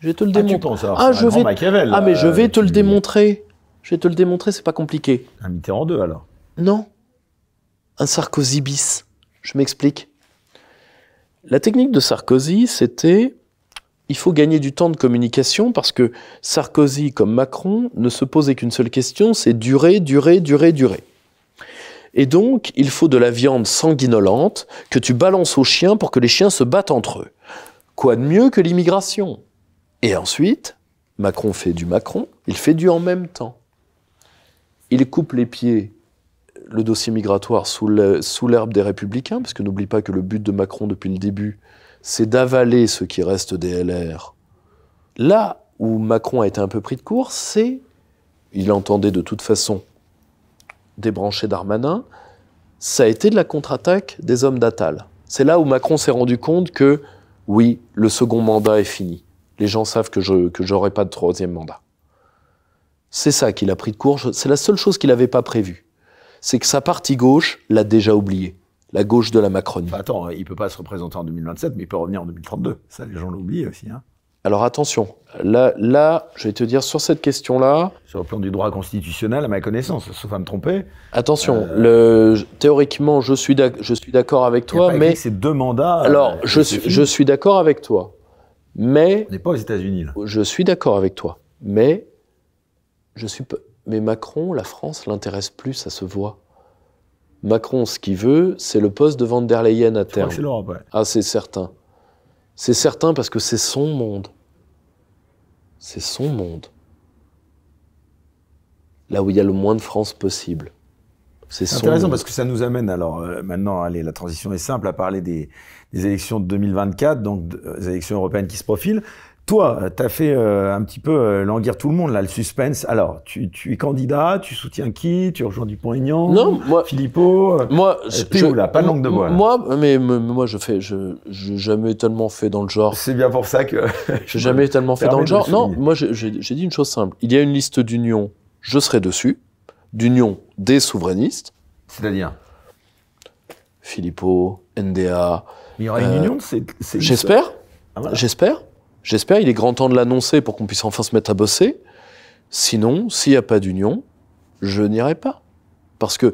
Je vais te le ah, démontrer. Hein, ah, je ah, mais je vais euh, te le démontrer. Je vais te le démontrer, c'est pas compliqué. Un Mitterrand 2, alors Non. Un Sarkozy bis. Je m'explique. La technique de Sarkozy, c'était il faut gagner du temps de communication parce que Sarkozy, comme Macron, ne se posait qu'une seule question, c'est durer, durer, durer, durer. Et donc, il faut de la viande sanguinolente que tu balances aux chiens pour que les chiens se battent entre eux. Quoi de mieux que l'immigration Et ensuite, Macron fait du Macron, il fait du en même temps. Il coupe les pieds le dossier migratoire sous l'herbe des républicains, parce que n'oublie pas que le but de Macron depuis le début, c'est d'avaler ce qui reste des LR. Là où Macron a été un peu pris de course, c'est, il entendait de toute façon débranché Darmanin, ça a été de la contre-attaque des hommes d'Atal. C'est là où Macron s'est rendu compte que, oui, le second mandat est fini. Les gens savent que je n'aurai pas de troisième mandat. C'est ça qu'il a pris de court. C'est la seule chose qu'il n'avait pas prévue. C'est que sa partie gauche l'a déjà oublié. La gauche de la Macronie. Bah, attends, il peut pas se représenter en 2027, mais il peut revenir en 2032. Ça, les gens l'oublient aussi. Hein. Alors attention, là, là, je vais te dire sur cette question-là. Sur le plan du droit constitutionnel, à ma connaissance, sauf à me tromper. Attention, euh, théoriquement, je suis d'accord avec toi, mais c'est deux mandats. Alors, euh, je, suis, d'accord avec toi, mais on n'est pas aux États-Unis Je suis d'accord avec toi, mais je suis mais Macron, la France l'intéresse plus, ça se voit. Macron, ce qu'il veut, c'est le poste de Van der Leyen à terre terme. c'est l'Europe, ouais. Ah, c'est certain. C'est certain parce que c'est son monde c'est son monde. Là où il y a le moins de France possible. C'est intéressant parce que ça nous amène alors euh, maintenant, allez, la transition est simple à parler des, des élections de 2024, donc euh, des élections européennes qui se profilent. Toi, euh, tu as fait euh, un petit peu euh, languir tout le monde, là, le suspense. Alors, tu, es candidat, tu soutiens qui Tu rejoins Dupont-Aignan Non, moi. Philippot Moi, Pas de langue de bois. Moi, mais, moi, je fais. Je n'ai jamais tellement fait dans le genre. C'est bien pour ça que. J'ai jamais tellement fait dans le genre. Non, moi, j'ai dit une chose simple. Il y a une liste d'union, je serai dessus. D'union des souverainistes. C'est-à-dire Philippot, NDA. Mais il y aura une union, c'est. J'espère. Ah, j'espère. J'espère, il est grand temps de l'annoncer pour qu'on puisse enfin se mettre à bosser. Sinon, s'il n'y a pas d'union, je n'irai pas. Parce que,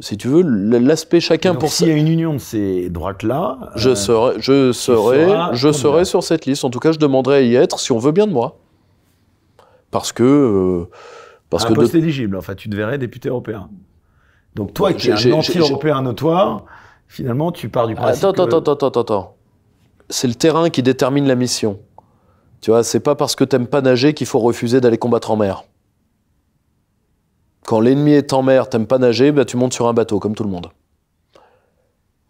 si tu veux, l'aspect chacun pour pour S'il y a une union de ces droites-là. Je euh, serai, je serai, je serai sur cette liste. En tout cas, je demanderai à y être si on veut bien de moi. Parce que. Euh, parce un poste éligible, enfin, tu te verrais député européen. Donc, toi euh, qui es un anti-européen notoire, finalement, tu pars du principe. Attends, attends, attends, attends, attends. C'est le terrain qui détermine la mission. Tu vois, c'est pas parce que t'aimes pas nager qu'il faut refuser d'aller combattre en mer. Quand l'ennemi est en mer, t'aimes pas nager, bah, tu montes sur un bateau, comme tout le monde.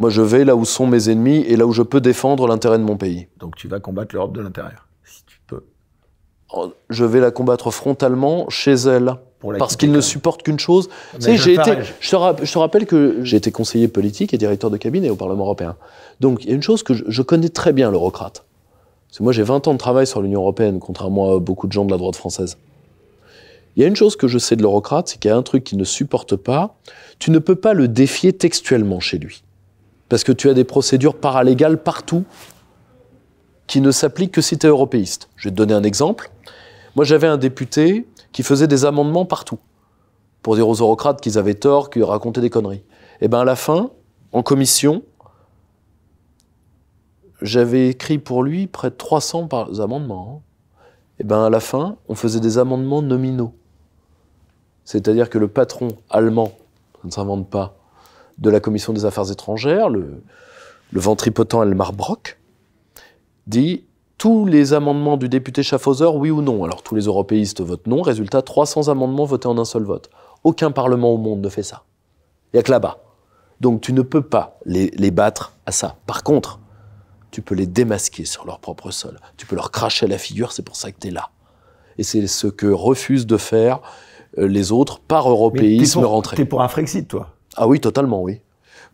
Moi, je vais là où sont mes ennemis et là où je peux défendre l'intérêt de mon pays. Donc tu vas combattre l'Europe de l'intérieur, si tu peux. Oh, je vais la combattre frontalement chez elle. Parce qu'il ne supporte qu'une chose. Ah, tu j'ai été, je te, rappelle que j'ai été conseiller politique et directeur de cabinet au Parlement européen. Donc, il y a une chose que je connais très bien, l'eurocrate moi, j'ai 20 ans de travail sur l'Union européenne, contrairement à beaucoup de gens de la droite française. Il y a une chose que je sais de l'eurocrate, c'est qu'il y a un truc qu'il ne supporte pas. Tu ne peux pas le défier textuellement chez lui. Parce que tu as des procédures paralégales partout qui ne s'appliquent que si tu es européiste. Je vais te donner un exemple. Moi, j'avais un député qui faisait des amendements partout pour dire aux eurocrates qu'ils avaient tort, qu'ils racontaient des conneries. Et eh bien, à la fin, en commission, j'avais écrit pour lui près de 300 amendements. Et hein. eh ben à la fin, on faisait des amendements nominaux. C'est-à-dire que le patron allemand, ça ne s'invente pas, de la commission des affaires étrangères, le, ventripotent Elmar Brock, dit tous les amendements du député Schaffhauser, oui ou non. Alors tous les européistes votent non. Résultat, 300 amendements votés en un seul vote. Aucun parlement au monde ne fait ça. Il n'y a que là-bas. Donc tu ne peux pas les battre à ça. Par contre, tu peux les démasquer sur leur propre sol. Tu peux leur cracher à la figure, c'est pour ça que tu es là. Et c'est ce que refusent de faire euh, les autres par européisme Tu es pour, pour un Frexit, toi Ah oui, totalement, oui.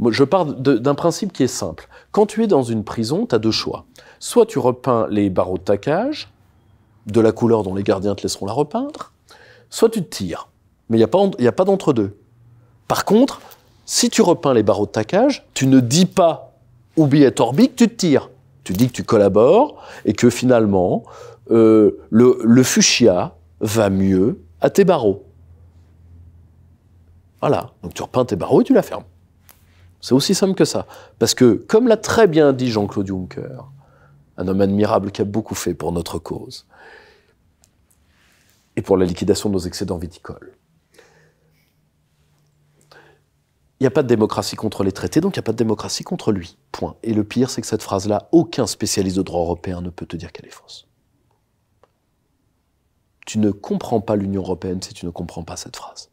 Je pars d'un principe qui est simple. Quand tu es dans une prison, tu as deux choix. Soit tu repeins les barreaux de ta cage, de la couleur dont les gardiens te laisseront la repeindre, soit tu te tires. Mais il n'y a pas, pas d'entre-deux. Par contre, si tu repeins les barreaux de ta cage, tu ne dis pas ou billet orbique, tu te tires. Tu dis que tu collabores et que finalement, euh, le, le fuchsia va mieux à tes barreaux. Voilà. Donc tu repeins tes barreaux et tu la fermes. C'est aussi simple que ça. Parce que, comme l'a très bien dit Jean-Claude Juncker, un homme admirable qui a beaucoup fait pour notre cause et pour la liquidation de nos excédents viticoles, Il n'y a pas de démocratie contre les traités, donc il n'y a pas de démocratie contre lui. Point. Et le pire, c'est que cette phrase-là, aucun spécialiste de droit européen ne peut te dire qu'elle est fausse. Tu ne comprends pas l'Union européenne si tu ne comprends pas cette phrase.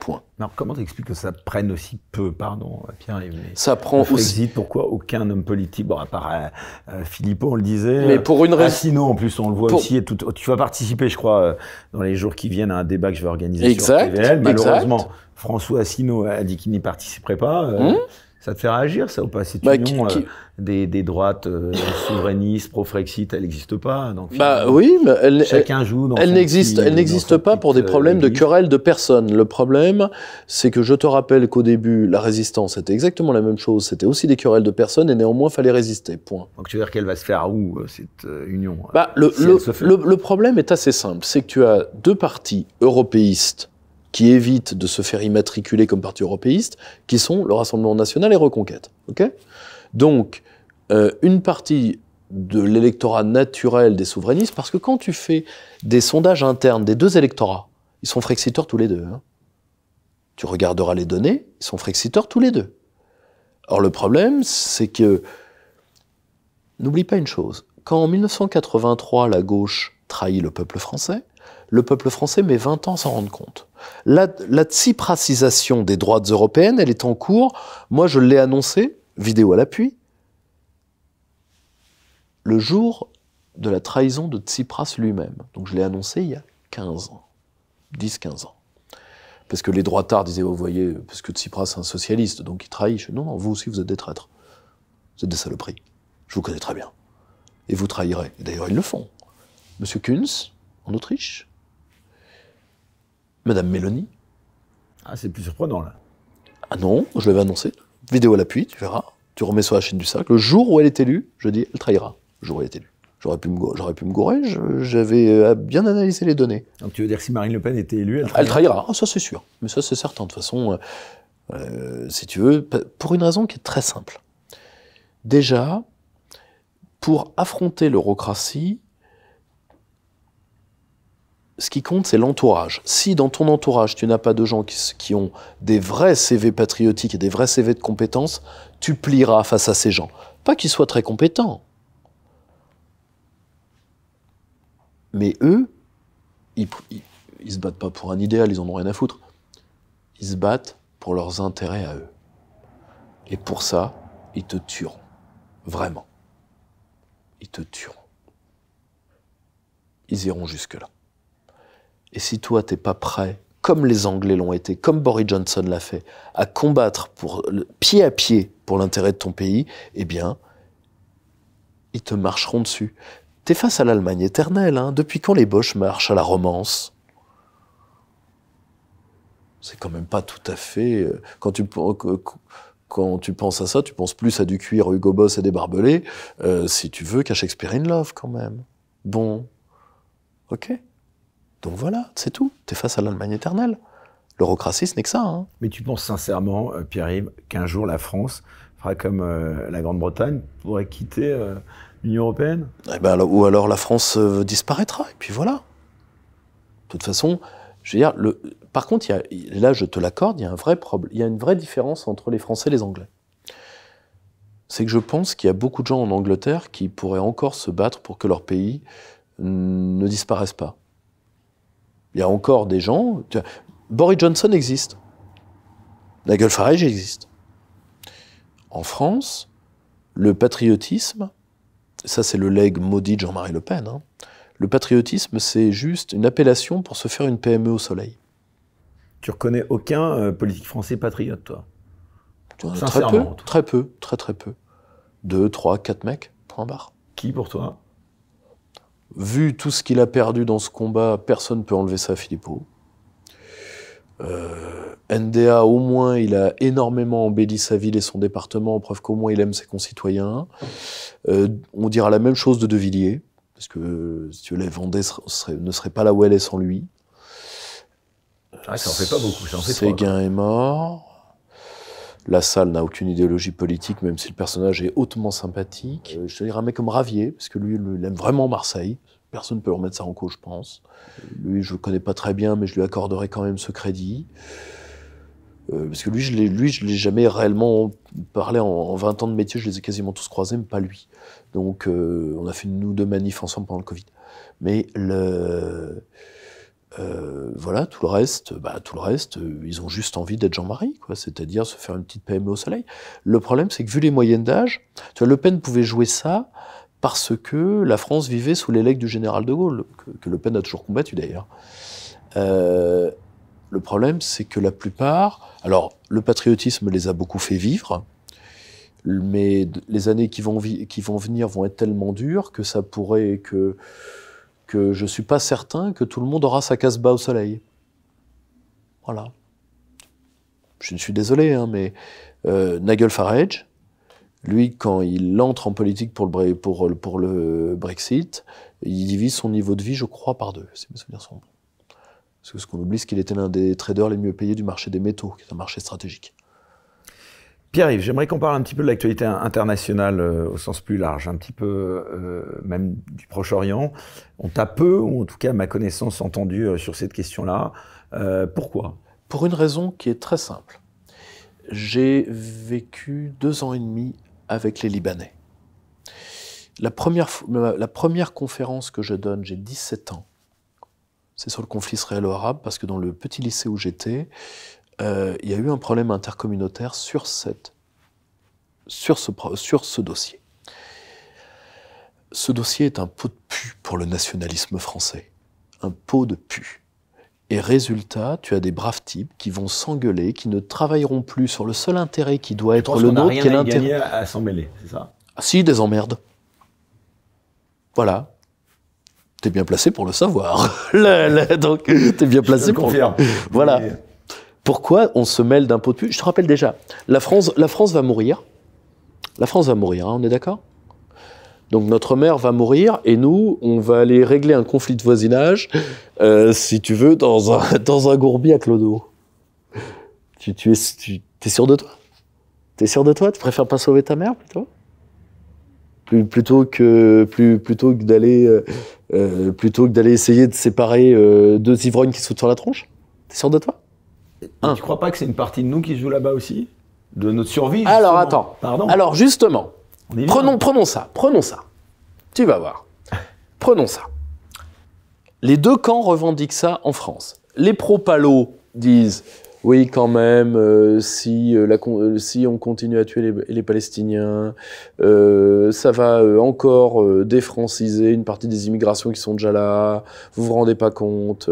Point. Alors comment expliques que ça prenne aussi peu, pardon, Pierre Ça prend aussi. pourquoi aucun homme politique, bon, à part euh, euh, Philippot, on le disait. Mais pour une euh, raison. Sinon, en plus, on le voit aussi. Et tout, tu vas participer, je crois, dans les jours qui viennent à un débat que je vais organiser sur TVL, malheureusement. Exact François Asselineau a dit qu'il n'y participerait pas. Euh, hmm ça te fait réagir, ça, ou pas Cette bah, union euh, des, droites euh, souverainistes, pro-Frexit, elle n'existe pas. bah oui, mais elle, chacun joue Elle n'existe, elle n'existe pas pour des problèmes de querelles de personnes. Le problème, c'est que je te rappelle qu'au début, la résistance était exactement la même chose. C'était aussi des querelles de personnes et néanmoins, fallait résister. Point. Donc tu veux dire qu'elle va se faire où cette union bah, le problème est assez simple, c'est que tu as deux partis européistes qui évitent de se faire immatriculer comme parti européiste, qui sont le Rassemblement national et Reconquête. Ok Donc, euh, une partie de l'électorat naturel des souverainistes, parce que quand tu fais des sondages internes des deux électorats, ils sont frexiteurs tous les deux. Hein. Tu regarderas les données, ils sont frexiteurs tous les deux. Or, le problème, c'est que. N'oublie pas une chose. Quand en 1983, la gauche trahit le peuple français, le peuple français met 20 ans sans rendre compte. La, Tsiprasisation des droites européennes, elle est en cours. Moi, je l'ai annoncé, vidéo à l'appui, le jour de la trahison de Tsipras lui-même. Donc je l'ai annoncé il y a 15 ans, 10-15 ans. Parce que les tard disaient, oh, vous voyez, parce que Tsipras est un socialiste, donc il trahit. Je non, non, vous aussi, vous êtes des traîtres. Vous êtes des saloperies. Je vous connais très bien. Et vous trahirez. D'ailleurs, ils le font. Monsieur Kunz, en Autriche, Madame Mélanie. Ah, c'est plus surprenant, là. Ah non, je l'avais annoncé. Vidéo à l'appui, tu verras. Tu remets sur la chaîne du sac. Le jour où elle est élue, je dis, elle trahira. Le jour où elle est élue. J'aurais pu, me, gourer, j'avais euh, bien analysé les données. Donc tu veux dire si Marine Le Pen était élue, elle trahira Elle trahira, ah, ça c'est sûr. Mais ça c'est certain, de toute façon, euh, euh, si tu veux, pour une raison qui est très simple. Déjà, pour affronter l'eurocratie, ce qui compte, c'est l'entourage. Si dans ton entourage, tu n'as pas de gens qui, ont des vrais CV patriotiques et des vrais CV de compétences, tu plieras face à ces gens. Pas qu'ils soient très compétents. Mais eux, ils, ne se battent pas pour un idéal, ils en ont rien à foutre. Ils se battent pour leurs intérêts à eux. Et pour ça, ils te tueront. Vraiment. Ils te tueront. Ils iront jusque-là. Et si toi, t'es pas prêt, comme les Anglais l'ont été, comme Boris Johnson l'a fait, à combattre pour, pied à pied pour l'intérêt de ton pays, eh bien, ils te marcheront dessus. T'es face à l'Allemagne éternelle. Hein. Depuis quand les Boches marchent à la romance C'est quand même pas tout à fait. Euh, quand tu, euh, quand tu penses à ça, tu penses plus à du cuir, Hugo Boss et des barbelés, euh, si tu veux, qu'à Shakespeare in Love quand même. Bon. Ok. Donc voilà, c'est tout. Tu es face à l'Allemagne éternelle. L'eurocratie, ce n'est que ça. Hein. Mais tu penses sincèrement, euh, Pierre-Yves, qu'un jour la France fera comme euh, la Grande-Bretagne, pourrait quitter euh, l'Union européenne eh ben, Ou alors la France disparaîtra, et puis voilà. De toute façon, je veux dire, par contre, là, je te l'accorde, il y, a un vrai problème, il y a une vraie différence entre les Français et les Anglais. C'est que je pense qu'il y a beaucoup de gens en Angleterre qui pourraient encore se battre pour que leur pays ne disparaisse pas. Il y a encore des gens. Boris Johnson existe. Nigel Farage existe. En France, le patriotisme, ça c'est le leg maudit de Jean-Marie Le Pen, hein. le patriotisme c'est juste une appellation pour se faire une PME au soleil. Tu reconnais aucun euh, politique français patriote, toi Très peu, très peu, très très peu. Deux, trois, quatre mecs, point barre. Qui pour toi vu tout ce qu'il a perdu dans ce combat, personne ne peut enlever ça à Filippo. Euh, NDA, au moins, il a énormément embelli sa ville et son département, preuve qu'au moins il aime ses concitoyens. Euh, on dira la même chose de De Villiers, parce que euh, si tu veux, Vendée ne serait pas là où elle est sans lui. Ah, ça en fait pas beaucoup. Séguin est mort. La salle n'a aucune idéologie politique, même si le personnage est hautement sympathique. Euh, je te dirais un mec comme Ravier, parce que lui, il aime vraiment Marseille. Personne ne peut remettre ça en cause, je pense. Lui, je le connais pas très bien, mais je lui accorderai quand même ce crédit. Euh, parce que lui, je ne l'ai jamais réellement parlé en, 20 ans de métier, je les ai quasiment tous croisés, mais pas lui. Donc, euh, on a fait nous deux manifs ensemble pendant le Covid. Mais le euh, voilà, tout le reste, bah, tout le reste, euh, ils ont juste envie d'être Jean-Marie, quoi. C'est-à-dire se faire une petite PME au soleil. Le problème, c'est que vu les moyennes d'âge, tu vois, Le Pen pouvait jouer ça parce que la France vivait sous les du général de Gaulle, que, Le Pen a toujours combattu d'ailleurs. Euh, le problème, c'est que la plupart, alors, le patriotisme les a beaucoup fait vivre, mais les années qui vont, qui vont venir vont être tellement dures que ça pourrait que je ne suis pas certain que tout le monde aura sa casse-bas au soleil. Voilà. Je suis désolé, hein, mais Nagel euh, Nigel Farage, lui, quand il entre en politique pour le, Brexit, il divise son niveau de vie, je crois, par deux, si mes sont Parce qu'on oublie, c'est qu'il était l'un des traders les mieux payés du marché des métaux, qui est un marché stratégique. Pierre-Yves, j'aimerais qu'on parle un petit peu de l'actualité internationale euh, au sens plus large, un petit peu euh, même du Proche-Orient. On t'a peu, ou en tout cas ma connaissance, entendu euh, sur cette question-là. pourquoi Pour une raison qui est très simple. J'ai vécu deux ans et demi avec les Libanais. La première, la première conférence que je donne, j'ai 17 ans, c'est sur le conflit israélo-arabe, parce que dans le petit lycée où j'étais, euh, il y a eu un problème intercommunautaire sur, cette, sur, ce, dossier. Ce dossier est un pot de pu pour le nationalisme français. Un pot de pu. Et résultat, tu as des braves types qui vont s'engueuler, qui ne travailleront plus sur le seul intérêt qui doit être le nôtre, qui est l'intérêt. à, à c'est ça ah, Si, des emmerdes. Voilà. T'es bien placé pour le savoir. donc, t'es bien placé Je pour. Confirme. Voilà. Pourquoi on se mêle d'un pot de plus Je te rappelle déjà, la France, la France va mourir. La France va mourir, hein, on est d'accord donc notre mère va mourir et nous, on va aller régler un conflit de voisinage, euh, si tu veux, dans un, dans un gourbi à Clodo. Tu, es, sûr de toi T'es sûr de toi Tu préfères pas sauver ta mère plutôt Plutôt que plutôt que d'aller euh, euh, plutôt que d'aller essayer de séparer deux ivrognes qui se foutent sur la tronche T'es sûr de toi tu ne crois pas que c'est une partie de nous qui joue là-bas aussi De notre survie Alors attends. Pardon Alors justement, prenons, prenons ça, prenons ça. Tu vas voir. Prenons ça. Les deux camps revendiquent ça en France. Les pro palo disent oui, quand même, euh, euh, euh, si, on continue à tuer les, Palestiniens, ça va encore défranciser une partie des immigrations qui sont déjà là, vous vous rendez pas compte,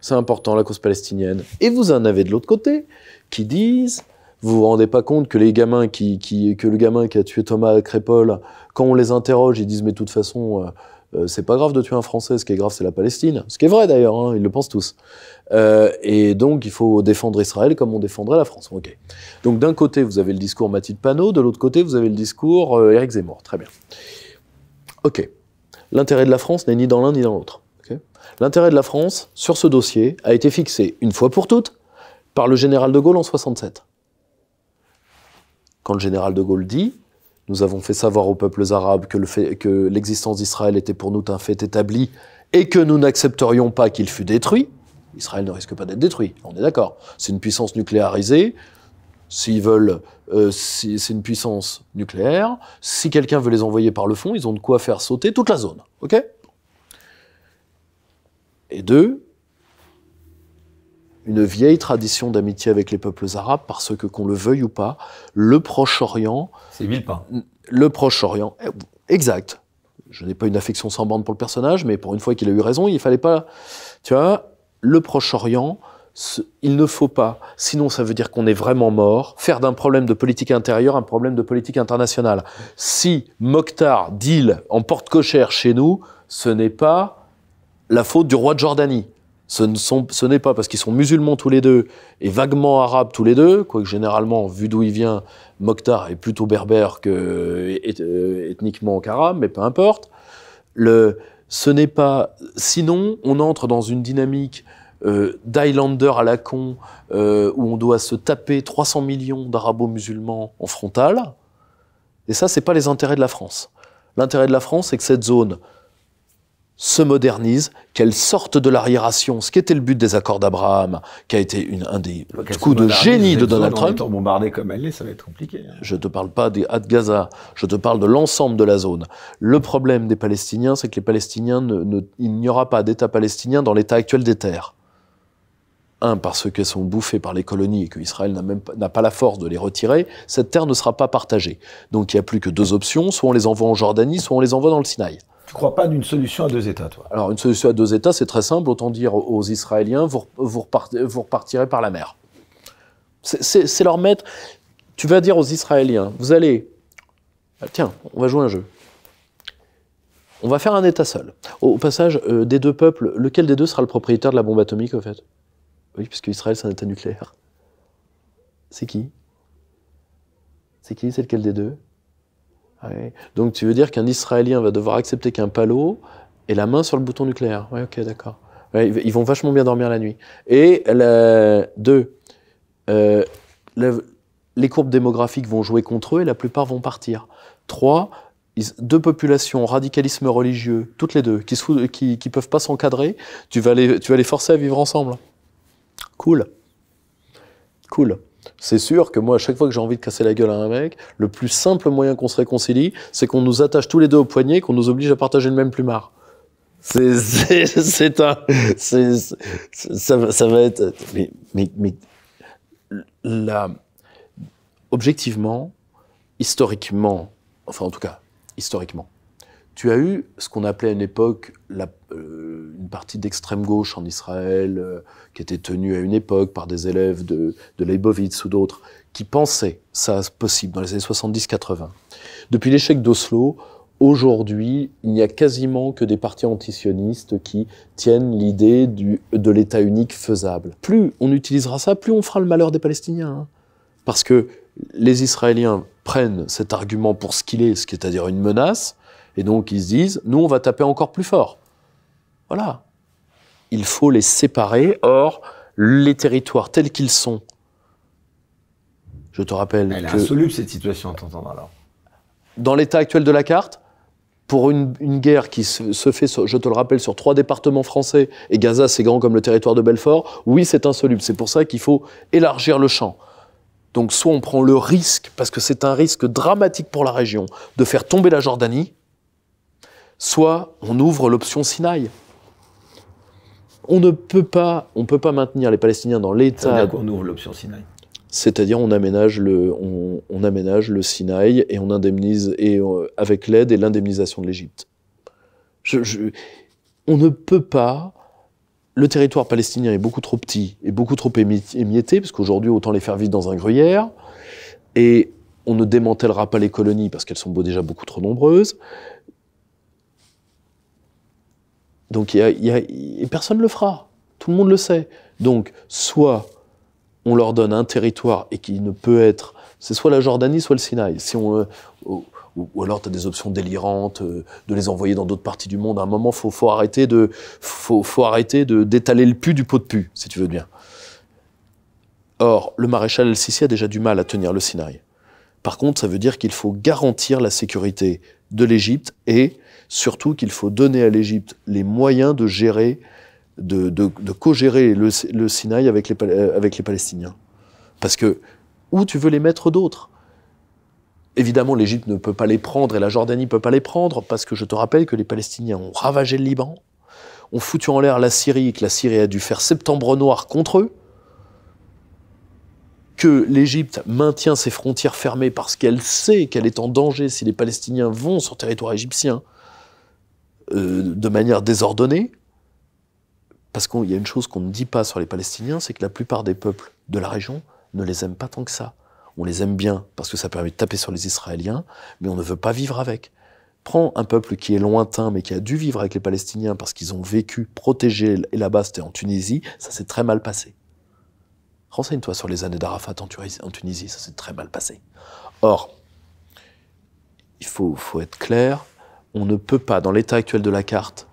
c'est important la cause palestinienne. Et vous en avez de l'autre côté qui disent, vous vous rendez pas compte que les gamins qui, que le gamin qui a tué Thomas crépole quand on les interroge, ils disent mais de toute façon euh, c'est pas grave de tuer un Français, ce qui est grave, c'est la Palestine. Ce qui est vrai d'ailleurs, hein, ils le pensent tous. Euh, et donc, il faut défendre Israël comme on défendrait la France. Ok. Donc, d'un côté, vous avez le discours Mathilde Panot, de l'autre côté, vous avez le discours euh, Éric Zemmour. Très bien. Ok. L'intérêt de la France n'est ni dans l'un ni dans l'autre. L'intérêt de la France, sur ce dossier, a été fixé, une fois pour toutes, par le général de Gaulle en 67. Quand le général de Gaulle dit nous avons fait savoir aux peuples arabes que, l'existence d'Israël était pour nous un fait établi et que nous n'accepterions pas qu'il fût détruit. Israël ne risque pas d'être détruit, on est d'accord. C'est une puissance nucléarisée. S'ils veulent, euh, c'est une puissance nucléaire. Si quelqu'un veut les envoyer par le fond, ils ont de quoi faire sauter toute la zone. OK Et deux, une vieille tradition d'amitié avec les peuples arabes parce que, qu'on le veuille ou pas, le Proche-Orient. C'est pas. – Le Proche-Orient, eh, exact. Je n'ai pas une affection sans bande pour le personnage, mais pour une fois qu'il a eu raison, il ne fallait pas. Tu vois, le Proche-Orient, il ne faut pas, sinon ça veut dire qu'on est vraiment mort, faire d'un problème de politique intérieure un problème de politique internationale. Si Mokhtar deal en porte cochère chez nous, ce n'est pas la faute du roi de Jordanie. Ce n'est pas parce qu'ils sont musulmans tous les deux et vaguement arabes tous les deux, quoique généralement, vu d'où il vient, Mokhtar est plutôt berbère que euh, ethniquement mais peu importe. ce n'est pas. Sinon, on entre dans une dynamique euh, d'Highlander à la con, euh, où on doit se taper 300 millions d'arabo-musulmans en frontal. Et ça, c'est pas les intérêts de la France. L'intérêt de la France, c'est que cette zone, se modernise, qu'elle sorte de l'arriération, ce qui était le but des accords d'Abraham, qui a été un des coups de génie de Donald Trump. bombardé comme elle ça va être compliqué. Hein. Je te parle pas des Had Gaza, je te parle de l'ensemble de la zone. Le problème des Palestiniens, c'est que les Palestiniens, ne, il n'y aura pas d'État palestinien dans l'état actuel des terres. Un, parce qu'elles sont bouffées par les colonies et qu'Israël n'a même n'a pas la force de les retirer, cette terre ne sera pas partagée. Donc il n'y a plus que deux options, soit on les envoie en Jordanie, soit on les envoie dans le Sinaï. Tu ne crois pas d'une solution à deux États, toi Alors, une solution à deux États, c'est très simple. Autant dire aux Israéliens, vous, vous, repartirez, par la mer. C'est leur mettre. Tu vas dire aux Israéliens, vous allez. Ah, tiens, on va jouer un jeu. On va faire un État seul. Au, passage, euh, des deux peuples, lequel des deux sera le propriétaire de la bombe atomique, au fait Oui, puisque Israël, c'est un État nucléaire. C'est qui C'est qui C'est lequel des deux donc tu veux dire qu'un Israélien va devoir accepter qu'un palo ait la main sur le bouton nucléaire. Oui, ok, d'accord. ils vont vachement bien dormir la nuit. Et deux, euh, les courbes démographiques vont jouer contre eux et la plupart vont partir. Trois, deux populations, radicalisme religieux, toutes les deux, qui peuvent pas s'encadrer, tu vas les forcer à vivre ensemble. Cool. Cool. C'est sûr que moi, à chaque fois que j'ai envie de casser la gueule à un mec, le plus simple moyen qu'on se réconcilie, c'est qu'on nous attache tous les deux au poignet, qu'on nous oblige à partager le même plumard. C'est un, ça, va être, mais, objectivement, historiquement, enfin en tout cas, historiquement, tu as eu ce qu'on appelait à une époque euh, une partie d'extrême gauche en Israël, euh, qui était tenue à une époque par des élèves de, de Leibovitz ou d'autres, qui pensaient ça possible dans les années 70-80. Depuis l'échec d'Oslo, aujourd'hui, il n'y a quasiment que des partis antisionistes qui tiennent l'idée de l'État unique faisable. Plus on utilisera ça, plus on fera le malheur des Palestiniens. Hein. Parce que les Israéliens prennent cet argument pour ce qu'il est, ce qui est à dire une menace, et donc ils se disent, nous on va taper encore plus fort. Voilà. Il faut les séparer. Or, les territoires tels qu'ils sont, je te rappelle Elle est insoluble cette situation, t'entends alors Dans l'état actuel de la carte, pour une, guerre qui se, fait, je te le rappelle, sur trois départements français, et Gaza c'est grand comme le territoire de Belfort, oui c'est insoluble. C'est pour ça qu'il faut élargir le champ. Donc soit on prend le risque, parce que c'est un risque dramatique pour la région, de faire tomber la Jordanie, soit on ouvre l'option Sinaï. On ne peut pas, on peut pas maintenir les Palestiniens dans l'état. On ouvre l'option Sinaï. C'est-à-dire on aménage le, on, aménage le Sinaï et on indemnise et euh, avec l'aide et l'indemnisation de l'Égypte. on ne peut pas. Le territoire palestinien est beaucoup trop petit et beaucoup trop émietté, parce qu'aujourd'hui autant les faire vivre dans un gruyère et on ne démantèlera pas les colonies parce qu'elles sont déjà beaucoup trop nombreuses. Donc, personne ne le fera. Tout le monde le sait. Donc, soit on leur donne un territoire et qui ne peut être. C'est soit la Jordanie, soit le Sinaï. Si on, euh, ou, alors tu as des options délirantes euh, de les envoyer dans d'autres parties du monde. À un moment, faut, faut arrêter de, faut, faut arrêter de d'étaler le pu du pot de pu, si tu veux bien. Or, le maréchal Al sisi a déjà du mal à tenir le Sinaï. Par contre, ça veut dire qu'il faut garantir la sécurité de l'Égypte et Surtout qu'il faut donner à l'Égypte les moyens de gérer, de, co-gérer le, Sinaï avec les, euh, avec les Palestiniens. Parce que où tu veux les mettre d'autres Évidemment, l'Égypte ne peut pas les prendre et la Jordanie ne peut pas les prendre, parce que je te rappelle que les Palestiniens ont ravagé le Liban, ont foutu en l'air la Syrie que la Syrie a dû faire septembre noir contre eux, que l'Égypte maintient ses frontières fermées parce qu'elle sait qu'elle est en danger si les Palestiniens vont sur territoire égyptien, euh, de manière désordonnée, parce qu'il y a une chose qu'on ne dit pas sur les Palestiniens, c'est que la plupart des peuples de la région ne les aiment pas tant que ça. On les aime bien parce que ça permet de taper sur les Israéliens, mais on ne veut pas vivre avec. Prends un peuple qui est lointain, mais qui a dû vivre avec les Palestiniens parce qu'ils ont vécu protégés, et là-bas c'était en Tunisie, ça s'est très mal passé. Renseigne-toi sur les années d'Arafat en Tunisie, ça s'est très mal passé. Or, il faut, faut être clair, on ne peut pas, dans l'état actuel de la carte,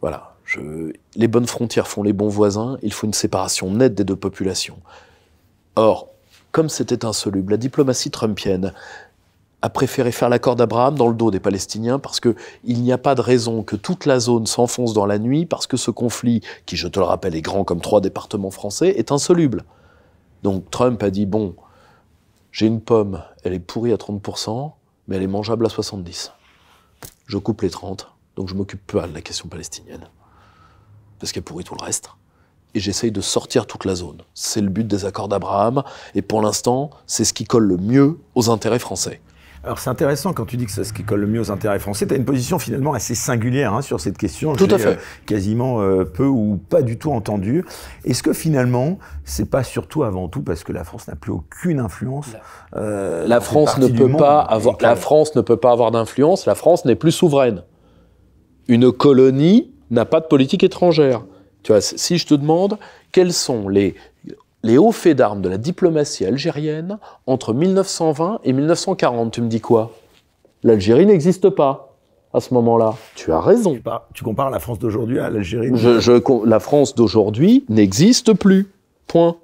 voilà, les bonnes frontières font les bons voisins, il faut une séparation nette des deux populations. Or, comme c'était insoluble, la diplomatie trumpienne a préféré faire l'accord d'Abraham dans le dos des Palestiniens parce qu'il n'y a pas de raison que toute la zone s'enfonce dans la nuit parce que ce conflit, qui je te le rappelle est grand comme trois départements français, est insoluble. Donc Trump a dit bon, j'ai une pomme, elle est pourrie à 30%, mais elle est mangeable à 70% je coupe les 30, donc je m'occupe peu de la question palestinienne, parce qu'elle pourrit tout le reste. Et j'essaye de sortir toute la zone. C'est le but des accords d'Abraham, et pour l'instant, c'est ce qui colle le mieux aux intérêts français. Alors c'est intéressant quand tu dis que c'est ce qui colle le mieux aux intérêts français. Tu as une position finalement assez singulière hein, sur cette question. Tout à fait. Euh, quasiment euh, peu ou pas du tout entendu. Est-ce que finalement, c'est pas surtout avant tout parce que la France n'a plus aucune influence La euh, France ne peut pas avoir. La France ne peut pas avoir d'influence. La France n'est plus souveraine. Une colonie n'a pas de politique étrangère. Tu vois, si je te demande quels sont les les hauts faits d'armes de la diplomatie algérienne entre 1920 et 1940. Tu me dis quoi L'Algérie n'existe pas à ce moment-là. Tu as raison. Tu, compares la France d'aujourd'hui à l'Algérie je, La France d'aujourd'hui n'existe plus. Point.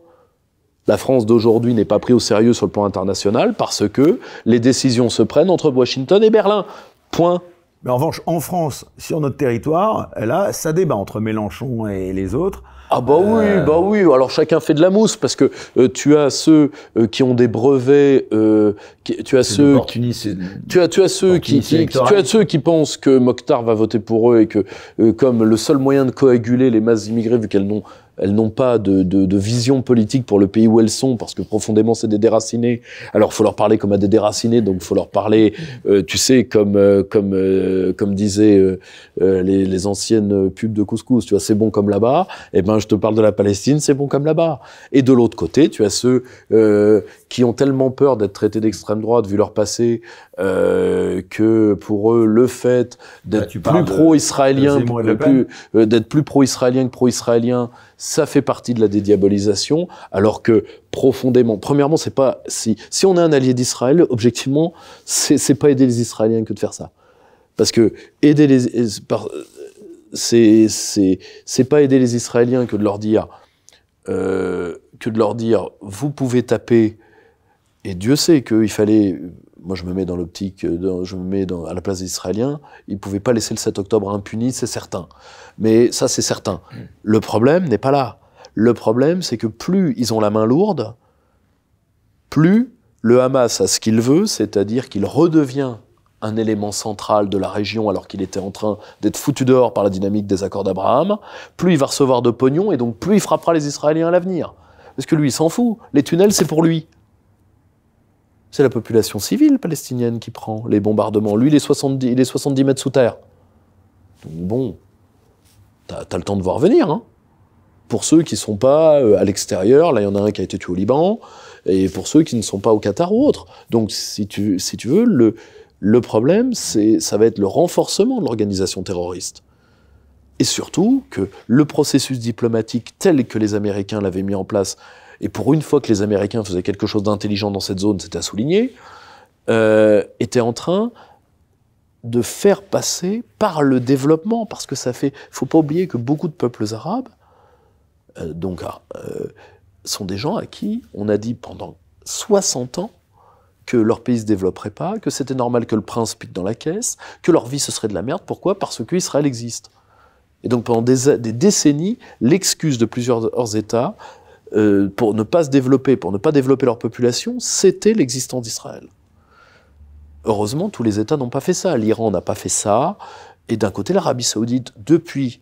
La France d'aujourd'hui n'est pas prise au sérieux sur le plan international parce que les décisions se prennent entre Washington et Berlin. Point. Mais en revanche, en France, sur notre territoire, là, ça débat entre Mélenchon et les autres. Ah bah oui, euh. bah oui. Alors chacun fait de la mousse parce que euh, tu as ceux euh, qui ont des brevets, tu as ceux, qui, tu as tu as ceux qui, tu as ceux qui pensent que Mokhtar va voter pour eux et que comme le seul moyen de coaguler les masses immigrées vu qu'elles n'ont elles n'ont pas de, de, de, vision politique pour le pays où elles sont, parce que profondément, c'est des déracinés. Alors, faut leur parler comme à des déracinés, donc faut leur parler, euh, tu sais, comme euh, comme euh, comme disaient les, les, anciennes pubs de couscous. Tu vois, c'est bon comme là-bas. Eh ben, je te parle de la Palestine, c'est bon comme là-bas. Et de l'autre côté, tu as ceux qui ont tellement peur d'être traités d'extrême droite vu leur passé euh, que pour eux le fait d'être bah, plus pro-israélien, euh, d'être plus pro-israélien que pro-israélien, ça fait partie de la dédiabolisation, alors que profondément, premièrement, c'est pas si si on est un allié d'Israël, objectivement, c'est c'est pas aider les Israéliens que de faire ça, parce que aider les euh, c'est c'est c'est pas aider les Israéliens que de leur dire que de leur dire vous pouvez taper et Dieu sait qu'il fallait. Moi, je me mets dans l'optique, euh, je me mets à la place des Israéliens. Ils ne pouvaient pas laisser le 7 octobre impuni, c'est certain. Mais ça, c'est certain. Mm. Le problème n'est pas là. Le problème, c'est que plus ils ont la main lourde, plus le Hamas a ce qu'il veut, c'est-à-dire qu'il redevient un élément central de la région alors qu'il était en train d'être foutu dehors par la dynamique des accords d'Abraham, plus il va recevoir de pognon et donc plus il frappera les Israéliens à l'avenir. Parce que lui, il s'en fout. Les tunnels, c'est pour lui c'est la population civile palestinienne qui prend les bombardements. Lui, il est 70, 70 mètres sous terre. Donc bon, t'as as le temps de voir venir. Hein. pour ceux qui ne sont pas euh, à l'extérieur, là, il y en a un qui a été tué au Liban, et pour ceux qui ne sont pas au Qatar ou autre. Donc, si tu, veux, le, problème, ça va être le renforcement de l'organisation terroriste. Et surtout que le processus diplomatique tel que les Américains l'avaient mis en place et pour une fois que les Américains faisaient quelque chose d'intelligent dans cette zone, c'était à souligner, euh, était en train de faire passer par le développement, parce que ça fait, faut pas oublier que beaucoup de peuples arabes, euh, donc, ah, euh, sont des gens à qui on a dit pendant 60 ans que leur pays ne se développerait pas, que c'était normal que le prince pique dans la caisse, que leur vie ce serait de la merde. Pourquoi Parce que Israël existe. Et donc pendant des, décennies, l'excuse de plusieurs hors États, euh, pour ne pas se développer, pour ne pas développer leur population, c'était l'existence d'Israël. Heureusement, tous les États n'ont pas fait ça. L'Iran n'a pas fait ça. Et d'un côté, l'Arabie saoudite, depuis